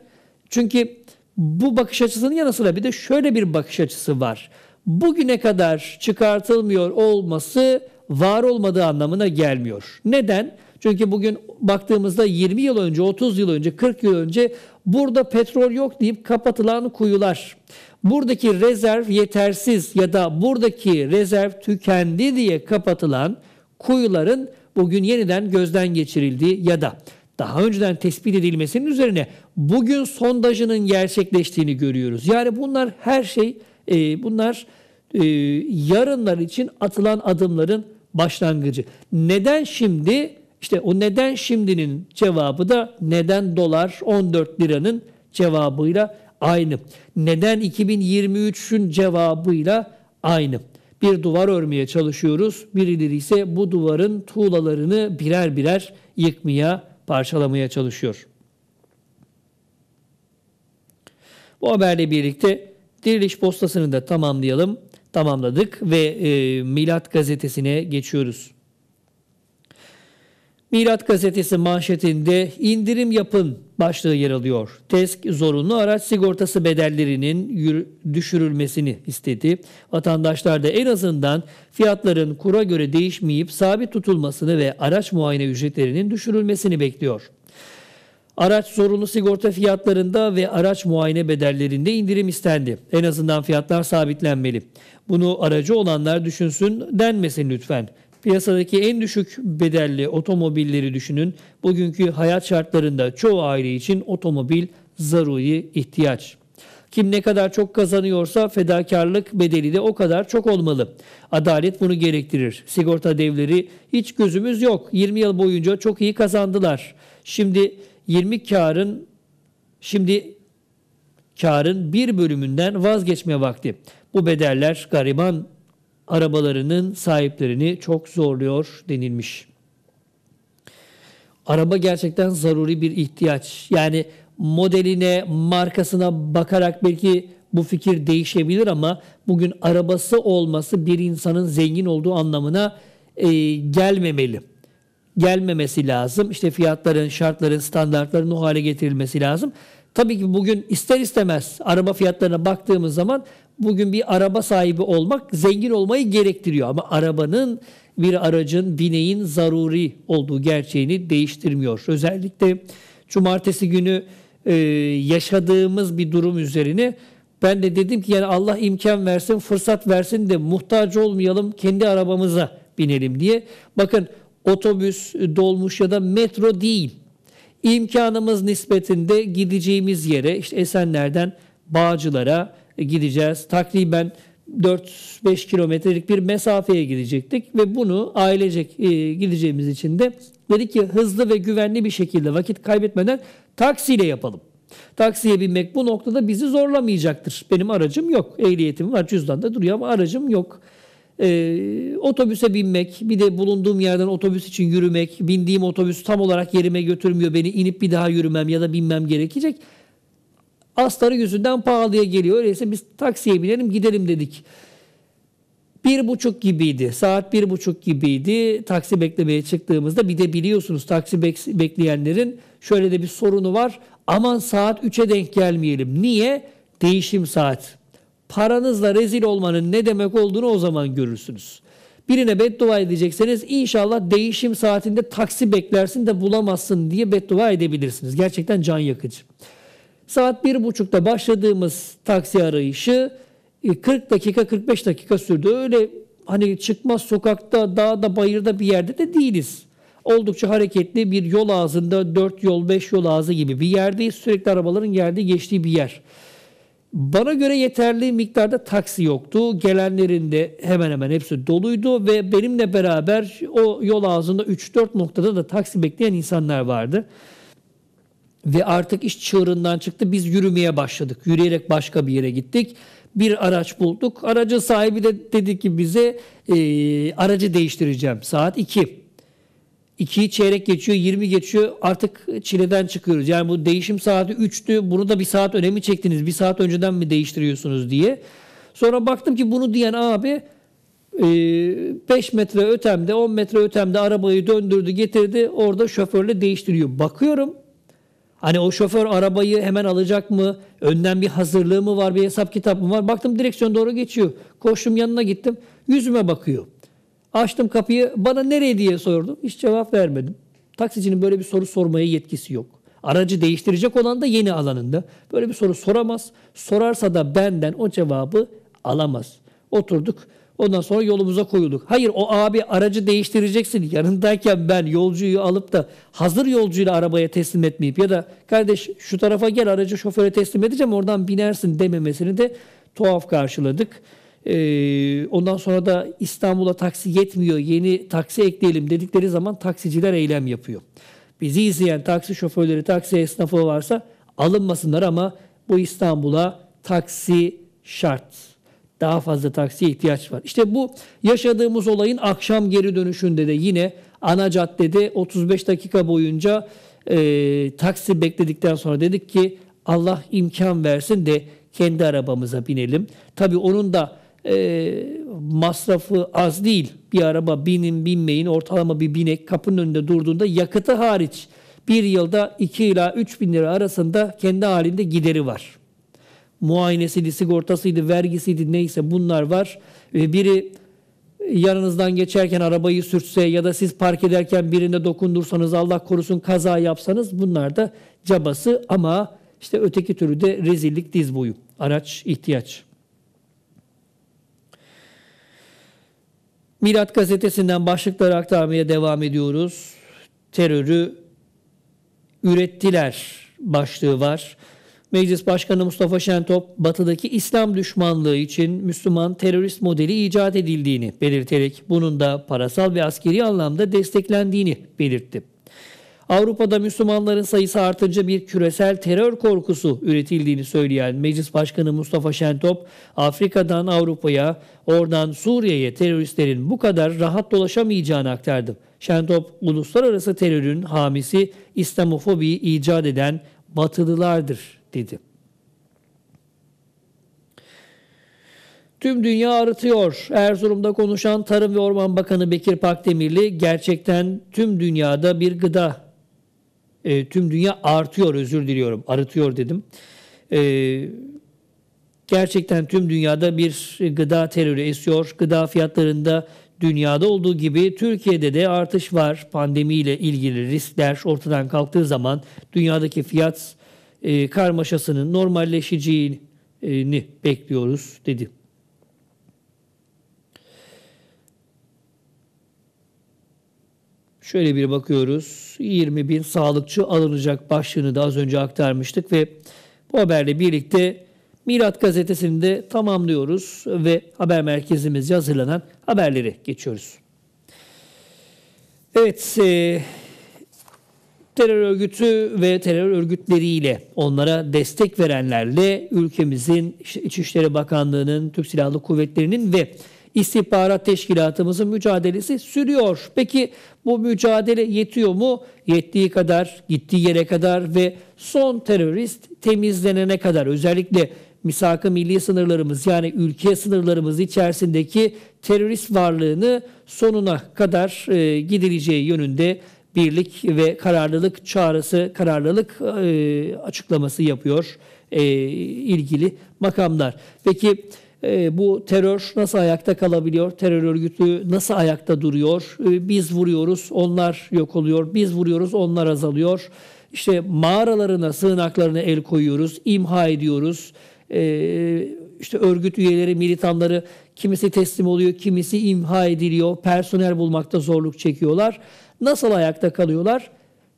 Çünkü bu bakış açısının yanı sıra bir de şöyle bir bakış açısı var. Bugüne kadar çıkartılmıyor olması var olmadığı anlamına gelmiyor. Neden? Çünkü bugün baktığımızda 20 yıl önce, 30 yıl önce, 40 yıl önce burada petrol yok deyip kapatılan kuyular, buradaki rezerv yetersiz ya da buradaki rezerv tükendi diye kapatılan kuyuların bugün yeniden gözden geçirildiği ya da daha önceden tespit edilmesinin üzerine bugün sondajının gerçekleştiğini görüyoruz. Yani bunlar her şey e, bunlar e, yarınlar için atılan adımların başlangıcı. Neden şimdi? İşte o neden şimdinin cevabı da neden dolar 14 liranın cevabıyla aynı. Neden 2023'ün cevabıyla aynı. Bir duvar örmeye çalışıyoruz. Birileri ise bu duvarın tuğlalarını birer birer yıkmaya, parçalamaya çalışıyor. Bu haberle birlikte Diriliş postasını da tamamlayalım. Tamamladık ve e, Milat gazetesine geçiyoruz. Milat gazetesi manşetinde indirim yapın başlığı yer alıyor. TESK zorunlu araç sigortası bedellerinin düşürülmesini istedi. Vatandaşlar da en azından fiyatların kura göre değişmeyip sabit tutulmasını ve araç muayene ücretlerinin düşürülmesini bekliyor. Araç zorunlu sigorta fiyatlarında ve araç muayene bedellerinde indirim istendi. En azından fiyatlar sabitlenmeli. Bunu aracı olanlar düşünsün denmesin lütfen. Piyasadaki en düşük bedelli otomobilleri düşünün. Bugünkü hayat şartlarında çoğu aile için otomobil zaruri ihtiyaç. Kim ne kadar çok kazanıyorsa fedakarlık bedeli de o kadar çok olmalı. Adalet bunu gerektirir. Sigorta devleri hiç gözümüz yok. 20 yıl boyunca çok iyi kazandılar. Şimdi 20 karın şimdi karın bir bölümünden vazgeçme vakti. Bu bedeller gariban arabalarının sahiplerini çok zorluyor denilmiş. Araba gerçekten zaruri bir ihtiyaç. Yani modeline, markasına bakarak belki bu fikir değişebilir ama bugün arabası olması bir insanın zengin olduğu anlamına e, gelmemeli. Gelmemesi lazım. İşte fiyatların, şartların, standartların o hale getirilmesi lazım. Tabii ki bugün ister istemez araba fiyatlarına baktığımız zaman Bugün bir araba sahibi olmak zengin olmayı gerektiriyor ama arabanın bir aracın, bineğin zaruri olduğu gerçeğini değiştirmiyor. Özellikle cumartesi günü e, yaşadığımız bir durum üzerine ben de dedim ki yani Allah imkan versin, fırsat versin de muhtaç olmayalım, kendi arabamıza binelim diye. Bakın otobüs, e, dolmuş ya da metro değil. İmkanımız nispetinde gideceğimiz yere işte Esenler'den Bağcılar'a gideceğiz. Takriben 4-5 kilometrelik bir mesafeye gidecektik ve bunu ailecek e, gideceğimiz için de dedik ki hızlı ve güvenli bir şekilde vakit kaybetmeden taksiyle yapalım. Taksiye binmek bu noktada bizi zorlamayacaktır. Benim aracım yok. Ehliyetim var da duruyor ama aracım yok. Ee, otobüse binmek bir de bulunduğum yerden otobüs için yürümek bindiğim otobüs tam olarak yerime götürmüyor beni inip bir daha yürümem ya da binmem gerekecek astarı yüzünden pahalıya geliyor. Öyleyse biz taksiye binelim gidelim dedik. Bir buçuk gibiydi. Saat bir buçuk gibiydi. Taksi beklemeye çıktığımızda bir de biliyorsunuz taksi bekleyenlerin şöyle de bir sorunu var. Aman saat 3'e denk gelmeyelim. Niye? Değişim saat. Paranızla rezil olmanın ne demek olduğunu o zaman görürsünüz. Birine beddua edecekseniz inşallah değişim saatinde taksi beklersin de bulamazsın diye beddua edebilirsiniz. Gerçekten can yakıcı. Saat bir buçukta başladığımız taksi arayışı 40 e, dakika 45 dakika sürdü. Öyle hani çıkmaz sokakta, dağda, bayırda bir yerde de değiliz. Oldukça hareketli bir yol ağzında 4 yol 5 yol ağzı gibi bir yerdeyiz. Sürekli arabaların geldiği geçtiği bir yer. Bana göre yeterli miktarda taksi yoktu. Gelenlerin de hemen hemen hepsi doluydu ve benimle beraber o yol ağzında 3-4 noktada da taksi bekleyen insanlar vardı ve artık iş çığırından çıktı. Biz yürümeye başladık. Yürüyerek başka bir yere gittik. Bir araç bulduk. Aracın sahibi de dedi ki bize e, aracı değiştireceğim. Saat 2. 2'yi çeyrek geçiyor, 20 geçiyor. Artık çileden çıkıyoruz. Yani bu değişim saati 3'tü. Bunu da bir saat önemi çektiniz? Bir saat önceden mi değiştiriyorsunuz diye. Sonra baktım ki bunu diyen abi 5 e, metre ötemde 10 metre ötemde arabayı döndürdü getirdi orada şoförle değiştiriyor. Bakıyorum Hani o şoför arabayı hemen alacak mı? Önden bir hazırlığı mı var? Bir hesap kitap mı var? Baktım direksiyon doğru geçiyor. Koştum yanına gittim. Yüzüme bakıyor. Açtım kapıyı. Bana nereye diye sordum. Hiç cevap vermedim. Taksicinin böyle bir soru sormaya yetkisi yok. Aracı değiştirecek olan da yeni alanında. Böyle bir soru soramaz. Sorarsa da benden o cevabı alamaz. Oturduk. Ondan sonra yolumuza koyulduk. Hayır o abi aracı değiştireceksin. Yanındayken ben yolcuyu alıp da hazır yolcuyla arabaya teslim etmeyip ya da kardeş şu tarafa gel aracı şoföre teslim edeceğim oradan binersin dememesini de tuhaf karşıladık. Ee, ondan sonra da İstanbul'a taksi yetmiyor yeni taksi ekleyelim dedikleri zaman taksiciler eylem yapıyor. Bizi izleyen taksi şoförleri, taksi esnafı varsa alınmasınlar ama bu İstanbul'a taksi şart daha fazla taksiye ihtiyaç var. İşte bu yaşadığımız olayın akşam geri dönüşünde de yine ana caddede 35 dakika boyunca e, taksi bekledikten sonra dedik ki Allah imkan versin de kendi arabamıza binelim. Tabii onun da e, masrafı az değil. Bir araba binin binmeyin ortalama bir binek kapının önünde durduğunda yakıtı hariç bir yılda 2 ila 3 bin lira arasında kendi halinde gideri var muayenesiydi, sigortasıydı, vergisiydi neyse bunlar var. Ve ee, biri yanınızdan geçerken arabayı sürtse ya da siz park ederken birine dokundursanız Allah korusun kaza yapsanız bunlar da cabası ama işte öteki türlü de rezillik diz boyu. Araç ihtiyaç. Milat gazetesinden başlıkları aktarmaya devam ediyoruz. Terörü ürettiler başlığı var. Meclis Başkanı Mustafa Şentop, batıdaki İslam düşmanlığı için Müslüman terörist modeli icat edildiğini belirterek bunun da parasal ve askeri anlamda desteklendiğini belirtti. Avrupa'da Müslümanların sayısı artınca bir küresel terör korkusu üretildiğini söyleyen Meclis Başkanı Mustafa Şentop, Afrika'dan Avrupa'ya, oradan Suriye'ye teröristlerin bu kadar rahat dolaşamayacağını aktardı. Şentop, uluslararası terörün hamisi İslamofobi icat eden Batılılardır dedi. Tüm dünya arıtıyor. Erzurum'da konuşan Tarım ve Orman Bakanı Bekir Pakdemirli gerçekten tüm dünyada bir gıda e, tüm dünya artıyor özür diliyorum arıtıyor dedim. E, gerçekten tüm dünyada bir gıda terörü esiyor. Gıda fiyatlarında dünyada olduğu gibi Türkiye'de de artış var. Pandemiyle ilgili riskler ortadan kalktığı zaman dünyadaki fiyat e, karmaşasının normalleşeceğini e, bekliyoruz dedi. Şöyle bir bakıyoruz. 20 bin sağlıkçı alınacak başlığını da az önce aktarmıştık ve bu haberle birlikte Mirat gazetesini de tamamlıyoruz ve haber merkezimizce hazırlanan haberlere geçiyoruz. Evet, e, terör örgütü ve terör örgütleriyle onlara destek verenlerle ülkemizin İçişleri Bakanlığı'nın, Türk Silahlı Kuvvetleri'nin ve istihbarat teşkilatımızın mücadelesi sürüyor. Peki bu mücadele yetiyor mu? Yettiği kadar, gittiği yere kadar ve son terörist temizlenene kadar özellikle misak-ı milli sınırlarımız yani ülke sınırlarımız içerisindeki terörist varlığını sonuna kadar e, gidileceği yönünde birlik ve kararlılık çağrısı, kararlılık e, açıklaması yapıyor e, ilgili makamlar. Peki e, bu terör nasıl ayakta kalabiliyor? Terör örgütü nasıl ayakta duruyor? biz vuruyoruz, onlar yok oluyor. Biz vuruyoruz, onlar azalıyor. İşte mağaralarına, sığınaklarına el koyuyoruz, imha ediyoruz. İşte örgüt üyeleri, militanları kimisi teslim oluyor, kimisi imha ediliyor. Personel bulmakta zorluk çekiyorlar. Nasıl ayakta kalıyorlar?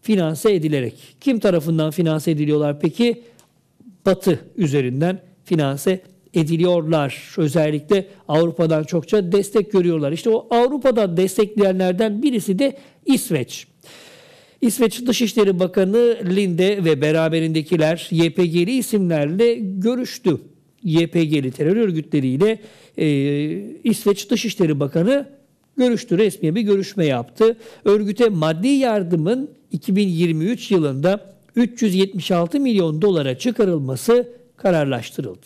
Finanse edilerek. Kim tarafından finanse ediliyorlar peki? Batı üzerinden finanse ediliyorlar. Özellikle Avrupa'dan çokça destek görüyorlar. İşte o Avrupa'dan destekleyenlerden birisi de İsveç. İsveç Dışişleri Bakanı Linde ve beraberindekiler YPG'li isimlerle görüştü. YPG'li terör örgütleriyle e, İsveç Dışişleri Bakanı görüştü. Resmi bir görüşme yaptı. Örgüte maddi yardımın 2023 yılında 376 milyon dolara çıkarılması kararlaştırıldı.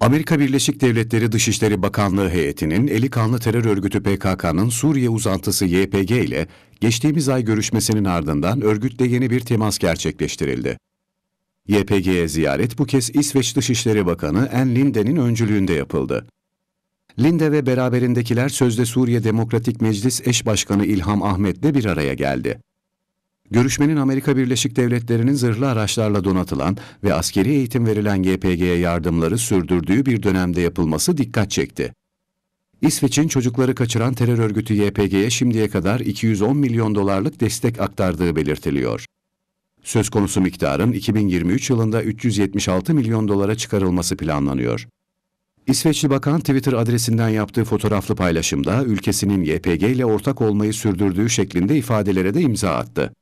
Amerika Birleşik Devletleri Dışişleri Bakanlığı heyetinin eli kanlı terör örgütü PKK'nın Suriye uzantısı YPG ile geçtiğimiz ay görüşmesinin ardından örgütle yeni bir temas gerçekleştirildi. YPG'ye ziyaret bu kez İsveç Dışişleri Bakanı En Linde'nin öncülüğünde yapıldı. Linde ve beraberindekiler sözde Suriye Demokratik Meclis Eş Başkanı İlham Ahmet'le bir araya geldi. Görüşmenin Amerika Birleşik Devletleri'nin zırhlı araçlarla donatılan ve askeri eğitim verilen YPG'ye yardımları sürdürdüğü bir dönemde yapılması dikkat çekti. İsveç'in çocukları kaçıran terör örgütü YPG'ye şimdiye kadar 210 milyon dolarlık destek aktardığı belirtiliyor. Söz konusu miktarın 2023 yılında 376 milyon dolara çıkarılması planlanıyor. İsveçli bakan Twitter adresinden yaptığı fotoğraflı paylaşımda ülkesinin YPG ile ortak olmayı sürdürdüğü şeklinde ifadelere de imza attı.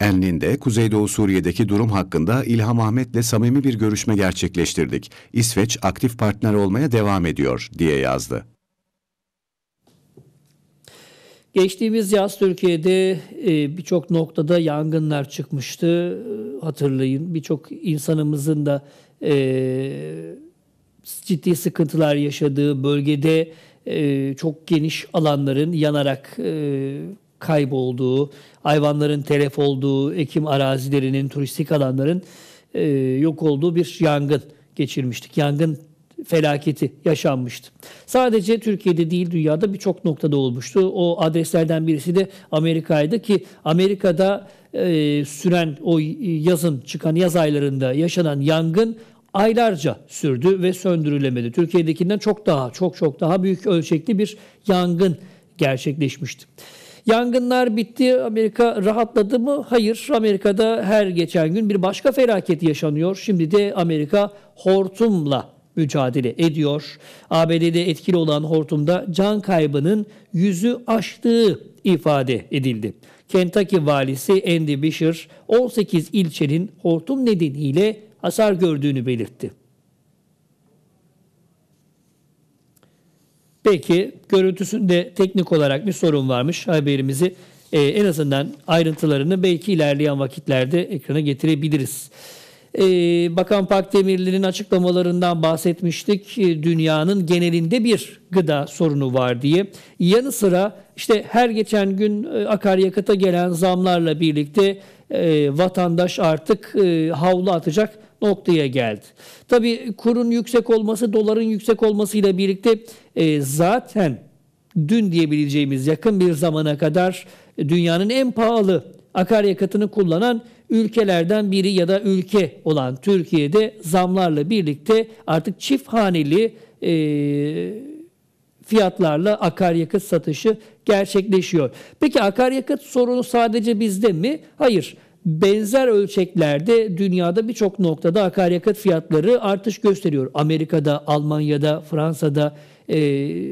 Enlin de Kuzeydoğu Suriye'deki durum hakkında İlham Ahmet'le samimi bir görüşme gerçekleştirdik. İsveç aktif partner olmaya devam ediyor diye yazdı. Geçtiğimiz yaz Türkiye'de e, birçok noktada yangınlar çıkmıştı. E, hatırlayın birçok insanımızın da e, ciddi sıkıntılar yaşadığı bölgede e, çok geniş alanların yanarak e, kaybolduğu, hayvanların telef olduğu, ekim arazilerinin, turistik alanların e, yok olduğu bir yangın geçirmiştik. Yangın felaketi yaşanmıştı. Sadece Türkiye'de değil dünyada birçok noktada olmuştu. O adreslerden birisi de Amerika'ydı ki Amerika'da e, süren o yazın çıkan yaz aylarında yaşanan yangın aylarca sürdü ve söndürülemedi. Türkiye'dekinden çok daha çok çok daha büyük ölçekli bir yangın gerçekleşmişti. Yangınlar bitti, Amerika rahatladı mı? Hayır, Amerika'da her geçen gün bir başka felaket yaşanıyor. Şimdi de Amerika hortumla mücadele ediyor. ABD'de etkili olan hortumda can kaybının yüzü aştığı ifade edildi. Kentucky valisi Andy Beshear 18 ilçenin hortum nedeniyle hasar gördüğünü belirtti. Peki görüntüsünde teknik olarak bir sorun varmış. Haberimizi e, en azından ayrıntılarını belki ilerleyen vakitlerde ekrana getirebiliriz. E, Bakan Pakdemirli'nin açıklamalarından bahsetmiştik. E, dünyanın genelinde bir gıda sorunu var diye. Yanı sıra işte her geçen gün e, akaryakıta gelen zamlarla birlikte e, vatandaş artık e, havlu atacak noktaya geldi. Tabi kurun yüksek olması, doların yüksek olmasıyla birlikte e, zaten dün diyebileceğimiz yakın bir zamana kadar e, dünyanın en pahalı akaryakıtını kullanan ülkelerden biri ya da ülke olan Türkiye'de zamlarla birlikte artık çift haneli e, fiyatlarla akaryakıt satışı gerçekleşiyor. Peki akaryakıt sorunu sadece bizde mi? Hayır. Benzer ölçeklerde dünyada birçok noktada akaryakıt fiyatları artış gösteriyor. Amerika'da, Almanya'da, Fransa'da e,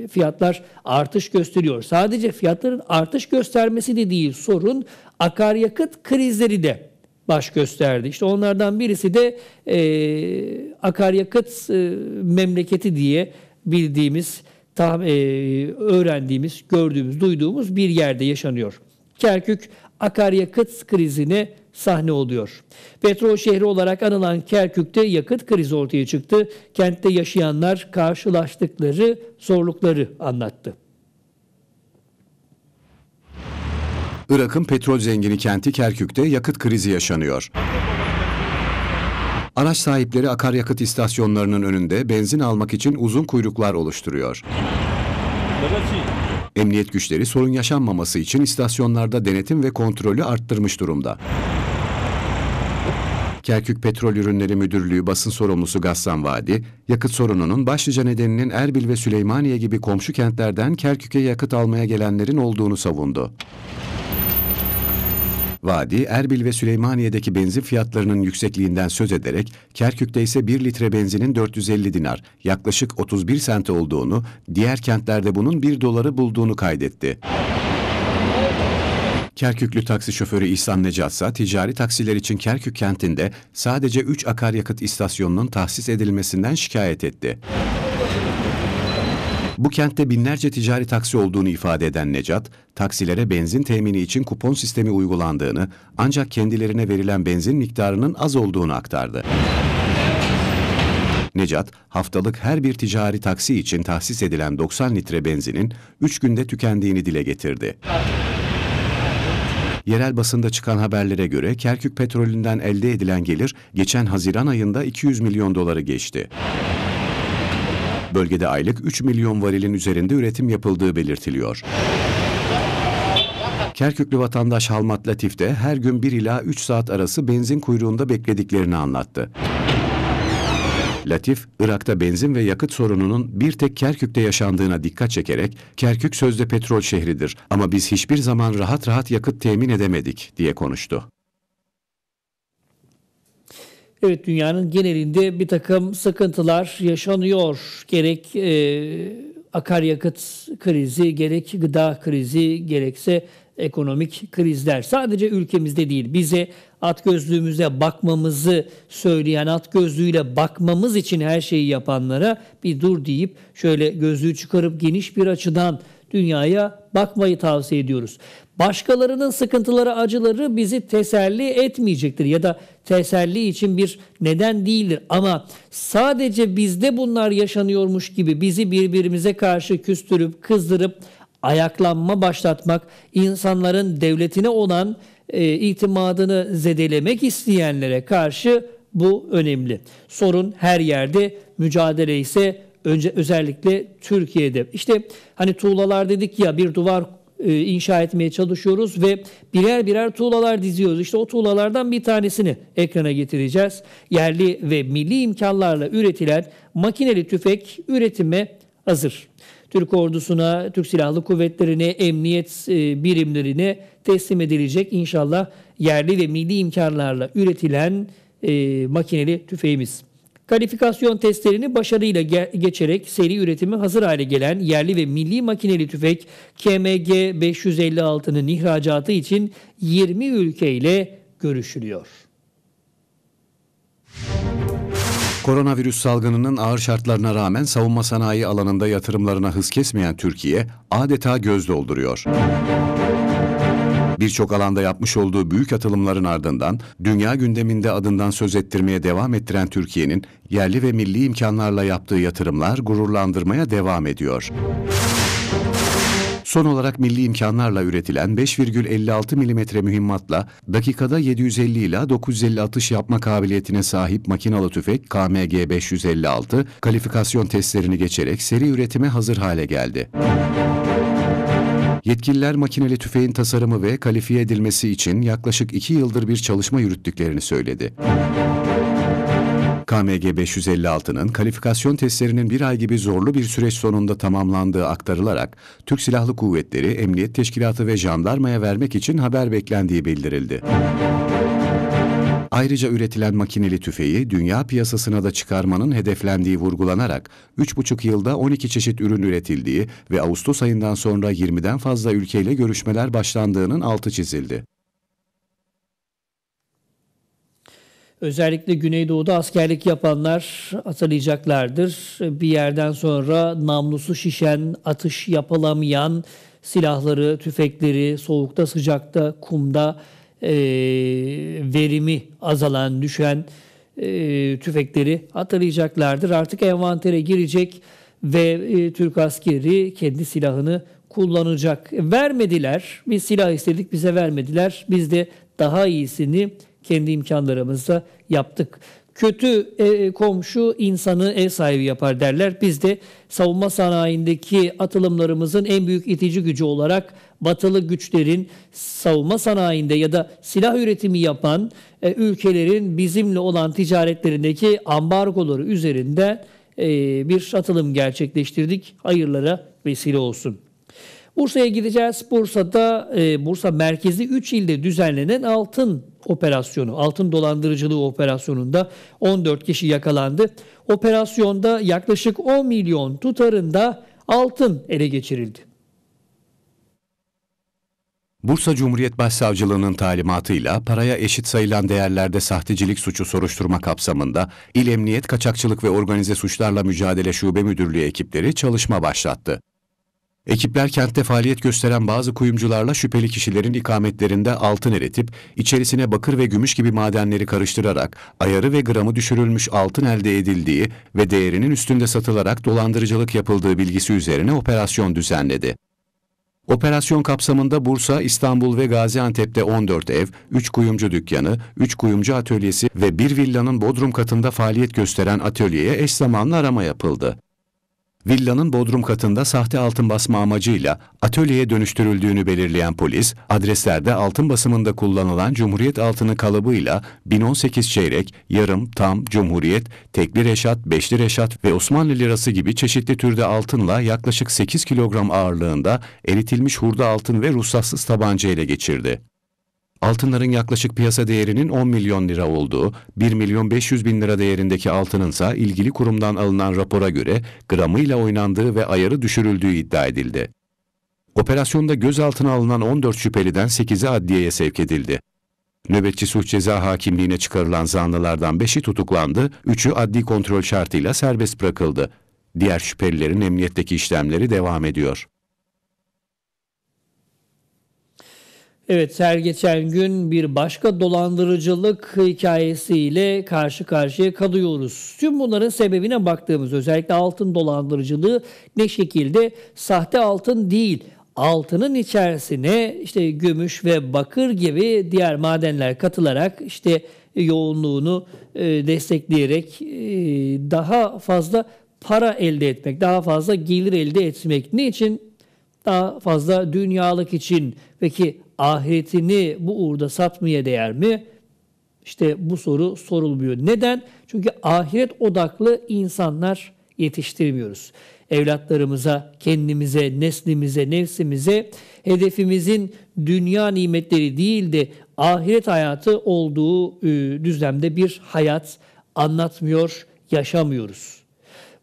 fiyatlar artış gösteriyor. Sadece fiyatların artış göstermesi de değil sorun akaryakıt krizleri de baş gösterdi. İşte onlardan birisi de e, akaryakıt e, memleketi diye bildiğimiz, tam, e, öğrendiğimiz, gördüğümüz, duyduğumuz bir yerde yaşanıyor. Kerkük akaryakıt krizine sahne oluyor. Petrol şehri olarak anılan Kerkük'te yakıt krizi ortaya çıktı. Kentte yaşayanlar karşılaştıkları zorlukları anlattı. Irak'ın petrol zengini kenti Kerkük'te yakıt krizi yaşanıyor. Araç sahipleri akaryakıt istasyonlarının önünde benzin almak için uzun kuyruklar oluşturuyor. Emniyet güçleri sorun yaşanmaması için istasyonlarda denetim ve kontrolü arttırmış durumda. Kerkük Petrol Ürünleri Müdürlüğü basın sorumlusu Gassan Vadi, yakıt sorununun başlıca nedeninin Erbil ve Süleymaniye gibi komşu kentlerden Kerkük'e yakıt almaya gelenlerin olduğunu savundu. Vadi, Erbil ve Süleymaniye'deki benzin fiyatlarının yüksekliğinden söz ederek, Kerkük'te ise 1 litre benzinin 450 dinar, yaklaşık 31 sent) olduğunu, diğer kentlerde bunun 1 doları bulduğunu kaydetti. Kerküklü taksi şoförü İhsan Necatsa, ticari taksiler için Kerkük kentinde sadece 3 akaryakıt istasyonunun tahsis edilmesinden şikayet etti. Bu kentte binlerce ticari taksi olduğunu ifade eden Necat, taksilere benzin temini için kupon sistemi uygulandığını ancak kendilerine verilen benzin miktarının az olduğunu aktardı. Necat, haftalık her bir ticari taksi için tahsis edilen 90 litre benzinin 3 günde tükendiğini dile getirdi. Yerel basında çıkan haberlere göre Kerkük petrolünden elde edilen gelir geçen Haziran ayında 200 milyon doları geçti. Bölgede aylık 3 milyon varilin üzerinde üretim yapıldığı belirtiliyor. Kerküklü vatandaş Halmat Latif de her gün 1 ila 3 saat arası benzin kuyruğunda beklediklerini anlattı. Latif, Irak'ta benzin ve yakıt sorununun bir tek Kerkük'te yaşandığına dikkat çekerek, Kerkük sözde petrol şehridir ama biz hiçbir zaman rahat rahat yakıt temin edemedik diye konuştu. Evet dünyanın genelinde bir takım sıkıntılar yaşanıyor. Gerek e, akaryakıt krizi, gerek gıda krizi, gerekse ekonomik krizler. Sadece ülkemizde değil bize at gözlüğümüze bakmamızı söyleyen, at gözlüğüyle bakmamız için her şeyi yapanlara bir dur deyip şöyle gözlüğü çıkarıp geniş bir açıdan dünyaya bakmayı tavsiye ediyoruz. Başkalarının sıkıntıları, acıları bizi teselli etmeyecektir ya da teselli için bir neden değildir. Ama sadece bizde bunlar yaşanıyormuş gibi bizi birbirimize karşı küstürüp, kızdırıp ayaklanma başlatmak, insanların devletine olan e, itimadını zedelemek isteyenlere karşı bu önemli. Sorun her yerde, mücadele ise önce özellikle Türkiye'de. İşte hani tuğlalar dedik ya bir duvar e, inşa etmeye çalışıyoruz ve birer birer tuğlalar diziyoruz. İşte o tuğlalardan bir tanesini ekrana getireceğiz. Yerli ve milli imkanlarla üretilen makineli tüfek üretime hazır. Türk ordusuna, Türk Silahlı Kuvvetleri'ne, emniyet e, birimlerine teslim edilecek inşallah yerli ve milli imkanlarla üretilen e, makineli tüfeğimiz. Kalifikasyon testlerini başarıyla ge- geçerek seri üretimi hazır hale gelen yerli ve milli makineli tüfek KMG 556'nın ihracatı için 20 ülke ile görüşülüyor. Koronavirüs salgınının ağır şartlarına rağmen savunma sanayi alanında yatırımlarına hız kesmeyen Türkiye adeta göz dolduruyor birçok alanda yapmış olduğu büyük atılımların ardından dünya gündeminde adından söz ettirmeye devam ettiren Türkiye'nin yerli ve milli imkanlarla yaptığı yatırımlar gururlandırmaya devam ediyor. Son olarak milli imkanlarla üretilen 5,56 mm mühimmatla dakikada 750 ila 950 atış yapma kabiliyetine sahip makinalı tüfek KMG 556 kalifikasyon testlerini geçerek seri üretime hazır hale geldi. Müzik Yetkililer makineli tüfeğin tasarımı ve kalifiye edilmesi için yaklaşık iki yıldır bir çalışma yürüttüklerini söyledi. KMG 556'nın kalifikasyon testlerinin bir ay gibi zorlu bir süreç sonunda tamamlandığı aktarılarak Türk Silahlı Kuvvetleri, Emniyet Teşkilatı ve jandarmaya vermek için haber beklendiği bildirildi. Müzik Ayrıca üretilen makineli tüfeği dünya piyasasına da çıkarmanın hedeflendiği vurgulanarak 3,5 yılda 12 çeşit ürün üretildiği ve Ağustos ayından sonra 20'den fazla ülkeyle görüşmeler başlandığının altı çizildi. Özellikle Güneydoğu'da askerlik yapanlar hatırlayacaklardır. Bir yerden sonra namlusu şişen, atış yapılamayan silahları, tüfekleri soğukta, sıcakta, kumda e, verimi azalan, düşen e, tüfekleri hatırlayacaklardır. Artık envantere girecek ve e, Türk askeri kendi silahını kullanacak. Vermediler. Biz silah istedik bize vermediler. Biz de daha iyisini kendi imkanlarımızla yaptık kötü e, e, komşu insanı ev sahibi yapar derler. Biz de savunma sanayindeki atılımlarımızın en büyük itici gücü olarak batılı güçlerin savunma sanayinde ya da silah üretimi yapan e, ülkelerin bizimle olan ticaretlerindeki ambargoları üzerinde e, bir atılım gerçekleştirdik. Hayırlara vesile olsun. Bursa'ya gideceğiz. Bursa'da e, Bursa merkezi 3 ilde düzenlenen altın operasyonu, altın dolandırıcılığı operasyonunda 14 kişi yakalandı. Operasyonda yaklaşık 10 milyon tutarında altın ele geçirildi. Bursa Cumhuriyet Başsavcılığı'nın talimatıyla paraya eşit sayılan değerlerde sahtecilik suçu soruşturma kapsamında İl Emniyet Kaçakçılık ve Organize Suçlarla Mücadele Şube Müdürlüğü ekipleri çalışma başlattı. Ekipler kentte faaliyet gösteren bazı kuyumcularla şüpheli kişilerin ikametlerinde altın eritip, içerisine bakır ve gümüş gibi madenleri karıştırarak ayarı ve gramı düşürülmüş altın elde edildiği ve değerinin üstünde satılarak dolandırıcılık yapıldığı bilgisi üzerine operasyon düzenledi. Operasyon kapsamında Bursa, İstanbul ve Gaziantep'te 14 ev, 3 kuyumcu dükkanı, 3 kuyumcu atölyesi ve bir villanın bodrum katında faaliyet gösteren atölyeye eş zamanlı arama yapıldı villanın bodrum katında sahte altın basma amacıyla atölyeye dönüştürüldüğünü belirleyen polis, adreslerde altın basımında kullanılan Cumhuriyet altını kalıbıyla 1018 çeyrek, yarım, tam, Cumhuriyet, tekli reşat, beşli reşat ve Osmanlı lirası gibi çeşitli türde altınla yaklaşık 8 kilogram ağırlığında eritilmiş hurda altın ve ruhsatsız tabanca ele geçirdi altınların yaklaşık piyasa değerinin 10 milyon lira olduğu, 1 milyon 500 bin lira değerindeki altınınsa ilgili kurumdan alınan rapora göre gramıyla oynandığı ve ayarı düşürüldüğü iddia edildi. Operasyonda gözaltına alınan 14 şüpheliden 8'i adliyeye sevk edildi. Nöbetçi suç ceza hakimliğine çıkarılan zanlılardan 5'i tutuklandı, 3'ü adli kontrol şartıyla serbest bırakıldı. Diğer şüphelilerin emniyetteki işlemleri devam ediyor. Evet her geçen gün bir başka dolandırıcılık hikayesiyle karşı karşıya kalıyoruz. Tüm bunların sebebine baktığımız özellikle altın dolandırıcılığı ne şekilde sahte altın değil altının içerisine işte gümüş ve bakır gibi diğer madenler katılarak işte yoğunluğunu e, destekleyerek e, daha fazla para elde etmek, daha fazla gelir elde etmek. Niçin? Daha fazla dünyalık için. Peki ahiretini bu uğurda satmaya değer mi? İşte bu soru sorulmuyor. Neden? Çünkü ahiret odaklı insanlar yetiştirmiyoruz. Evlatlarımıza, kendimize, neslimize, nefsimize hedefimizin dünya nimetleri değil de ahiret hayatı olduğu e, düzlemde bir hayat anlatmıyor, yaşamıyoruz.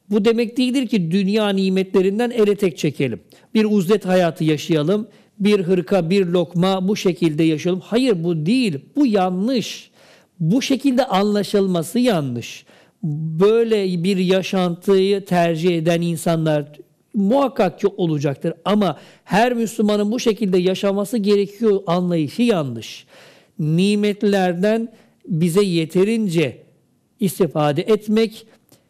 Bu demek değildir ki dünya nimetlerinden ele tek çekelim. Bir uzlet hayatı yaşayalım, bir hırka, bir lokma bu şekilde yaşayalım. Hayır bu değil, bu yanlış. Bu şekilde anlaşılması yanlış. Böyle bir yaşantıyı tercih eden insanlar muhakkak ki olacaktır. Ama her Müslümanın bu şekilde yaşaması gerekiyor anlayışı yanlış. Nimetlerden bize yeterince istifade etmek,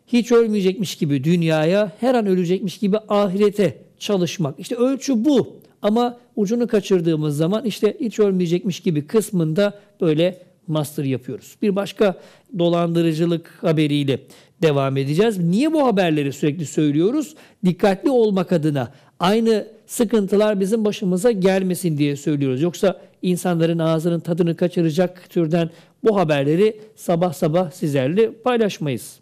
hiç ölmeyecekmiş gibi dünyaya, her an ölecekmiş gibi ahirete çalışmak. İşte ölçü bu. Ama ucunu kaçırdığımız zaman işte hiç ölmeyecekmiş gibi kısmında böyle master yapıyoruz. Bir başka dolandırıcılık haberiyle devam edeceğiz. Niye bu haberleri sürekli söylüyoruz? Dikkatli olmak adına aynı sıkıntılar bizim başımıza gelmesin diye söylüyoruz. Yoksa insanların ağzının tadını kaçıracak türden bu haberleri sabah sabah sizlerle paylaşmayız.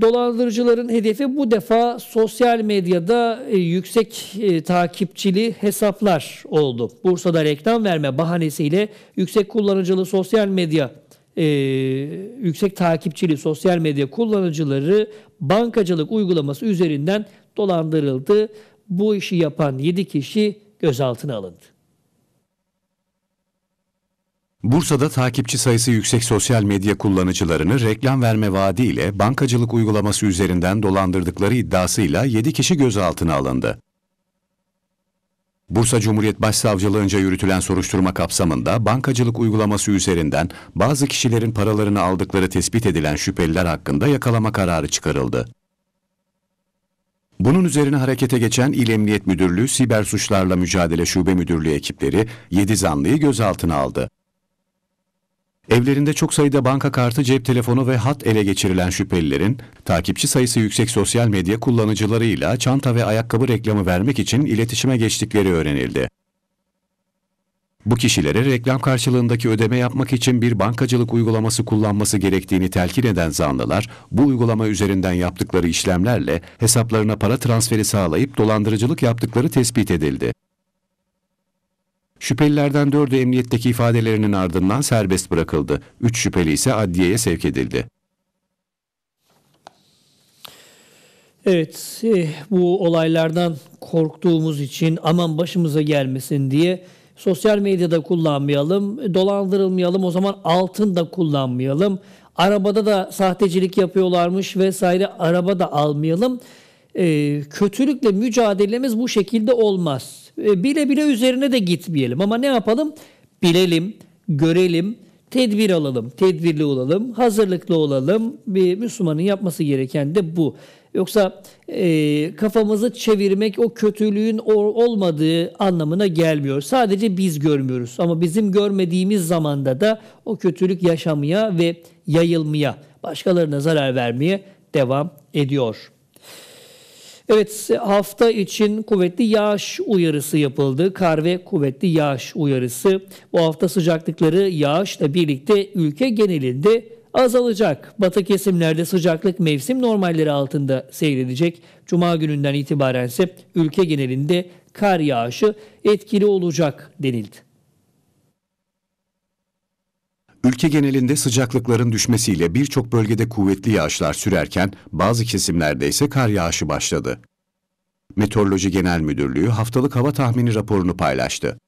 Dolandırıcıların hedefi bu defa sosyal medyada e, yüksek e, takipçili hesaplar oldu. Bursa'da reklam verme bahanesiyle yüksek kullanıcılı sosyal medya e, yüksek takipçili sosyal medya kullanıcıları bankacılık uygulaması üzerinden dolandırıldı. Bu işi yapan 7 kişi gözaltına alındı. Bursa'da takipçi sayısı yüksek sosyal medya kullanıcılarını reklam verme vaadiyle bankacılık uygulaması üzerinden dolandırdıkları iddiasıyla 7 kişi gözaltına alındı. Bursa Cumhuriyet Başsavcılığınca yürütülen soruşturma kapsamında bankacılık uygulaması üzerinden bazı kişilerin paralarını aldıkları tespit edilen şüpheliler hakkında yakalama kararı çıkarıldı. Bunun üzerine harekete geçen İl Emniyet Müdürlüğü Siber Suçlarla Mücadele Şube Müdürlüğü ekipleri 7 zanlıyı gözaltına aldı. Evlerinde çok sayıda banka kartı, cep telefonu ve hat ele geçirilen şüphelilerin, takipçi sayısı yüksek sosyal medya kullanıcılarıyla çanta ve ayakkabı reklamı vermek için iletişime geçtikleri öğrenildi. Bu kişilere reklam karşılığındaki ödeme yapmak için bir bankacılık uygulaması kullanması gerektiğini telkin eden zanlılar, bu uygulama üzerinden yaptıkları işlemlerle hesaplarına para transferi sağlayıp dolandırıcılık yaptıkları tespit edildi. Şüphelilerden dördü emniyetteki ifadelerinin ardından serbest bırakıldı. Üç şüpheli ise adliyeye sevk edildi. Evet eh, bu olaylardan korktuğumuz için aman başımıza gelmesin diye sosyal medyada kullanmayalım, dolandırılmayalım, o zaman altın da kullanmayalım. Arabada da sahtecilik yapıyorlarmış vesaire araba da almayalım. E, kötülükle mücadelemiz bu şekilde olmaz. E, bile bile üzerine de gitmeyelim ama ne yapalım? Bilelim, görelim, tedbir alalım, tedbirli olalım, hazırlıklı olalım. Bir Müslümanın yapması gereken de bu. Yoksa e, kafamızı çevirmek o kötülüğün olmadığı anlamına gelmiyor. Sadece biz görmüyoruz ama bizim görmediğimiz zamanda da o kötülük yaşamaya ve yayılmaya, başkalarına zarar vermeye devam ediyor. Evet hafta için kuvvetli yağış uyarısı yapıldı. Kar ve kuvvetli yağış uyarısı. Bu hafta sıcaklıkları yağışla birlikte ülke genelinde azalacak. Batı kesimlerde sıcaklık mevsim normalleri altında seyredecek. Cuma gününden itibaren ise ülke genelinde kar yağışı etkili olacak denildi. Ülke genelinde sıcaklıkların düşmesiyle birçok bölgede kuvvetli yağışlar sürerken bazı kesimlerde ise kar yağışı başladı. Meteoroloji Genel Müdürlüğü haftalık hava tahmini raporunu paylaştı.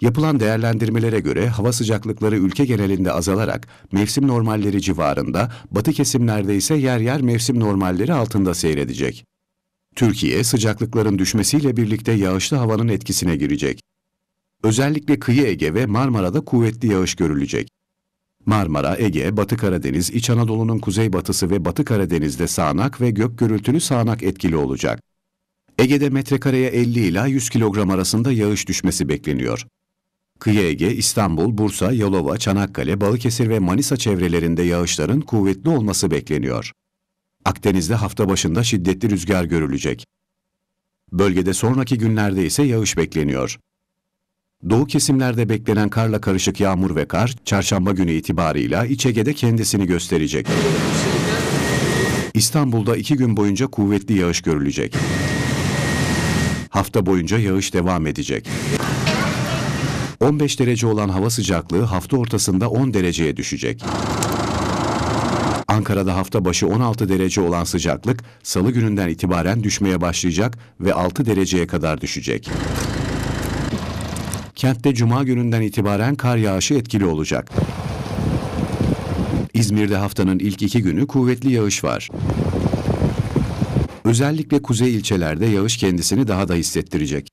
Yapılan değerlendirmelere göre hava sıcaklıkları ülke genelinde azalarak mevsim normalleri civarında, batı kesimlerde ise yer yer mevsim normalleri altında seyredecek. Türkiye sıcaklıkların düşmesiyle birlikte yağışlı havanın etkisine girecek. Özellikle kıyı Ege ve Marmara'da kuvvetli yağış görülecek. Marmara, Ege, Batı Karadeniz, İç Anadolu'nun kuzeybatısı ve Batı Karadeniz'de sağanak ve gök gürültülü sağanak etkili olacak. Ege'de metrekareye 50 ila 100 kilogram arasında yağış düşmesi bekleniyor. Kıyı Ege, İstanbul, Bursa, Yalova, Çanakkale, Balıkesir ve Manisa çevrelerinde yağışların kuvvetli olması bekleniyor. Akdeniz'de hafta başında şiddetli rüzgar görülecek. Bölgede sonraki günlerde ise yağış bekleniyor. Doğu kesimlerde beklenen karla karışık yağmur ve kar, çarşamba günü itibarıyla İç Ege'de kendisini gösterecek. İstanbul'da iki gün boyunca kuvvetli yağış görülecek. Hafta boyunca yağış devam edecek. 15 derece olan hava sıcaklığı hafta ortasında 10 dereceye düşecek. Ankara'da hafta başı 16 derece olan sıcaklık salı gününden itibaren düşmeye başlayacak ve 6 dereceye kadar düşecek. Kentte cuma gününden itibaren kar yağışı etkili olacak. İzmir'de haftanın ilk iki günü kuvvetli yağış var. Özellikle kuzey ilçelerde yağış kendisini daha da hissettirecek.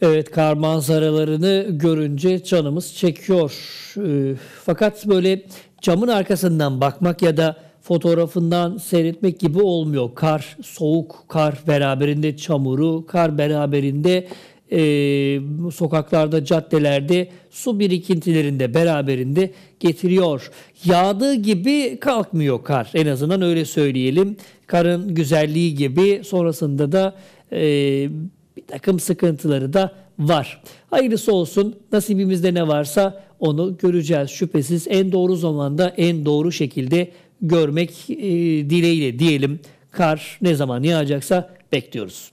Evet kar manzaralarını görünce canımız çekiyor. Ee, fakat böyle camın arkasından bakmak ya da fotoğrafından seyretmek gibi olmuyor. Kar, soğuk kar beraberinde çamuru, kar beraberinde e, sokaklarda, caddelerde su birikintilerinde beraberinde getiriyor. Yağdığı gibi kalkmıyor kar. En azından öyle söyleyelim. Karın güzelliği gibi sonrasında da e, bir takım sıkıntıları da var. Hayırlısı olsun nasibimizde ne varsa onu göreceğiz. Şüphesiz en doğru zamanda en doğru şekilde görmek e, dileğiyle diyelim. Kar ne zaman yağacaksa bekliyoruz.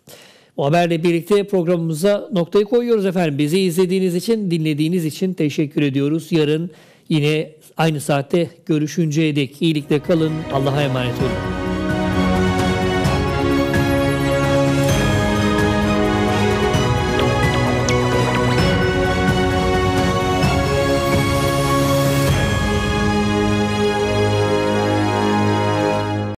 Bu haberle birlikte programımıza noktayı koyuyoruz efendim. Bizi izlediğiniz için, dinlediğiniz için teşekkür ediyoruz. Yarın yine aynı saatte görüşünceye dek iyilikle kalın. Allah'a emanet olun.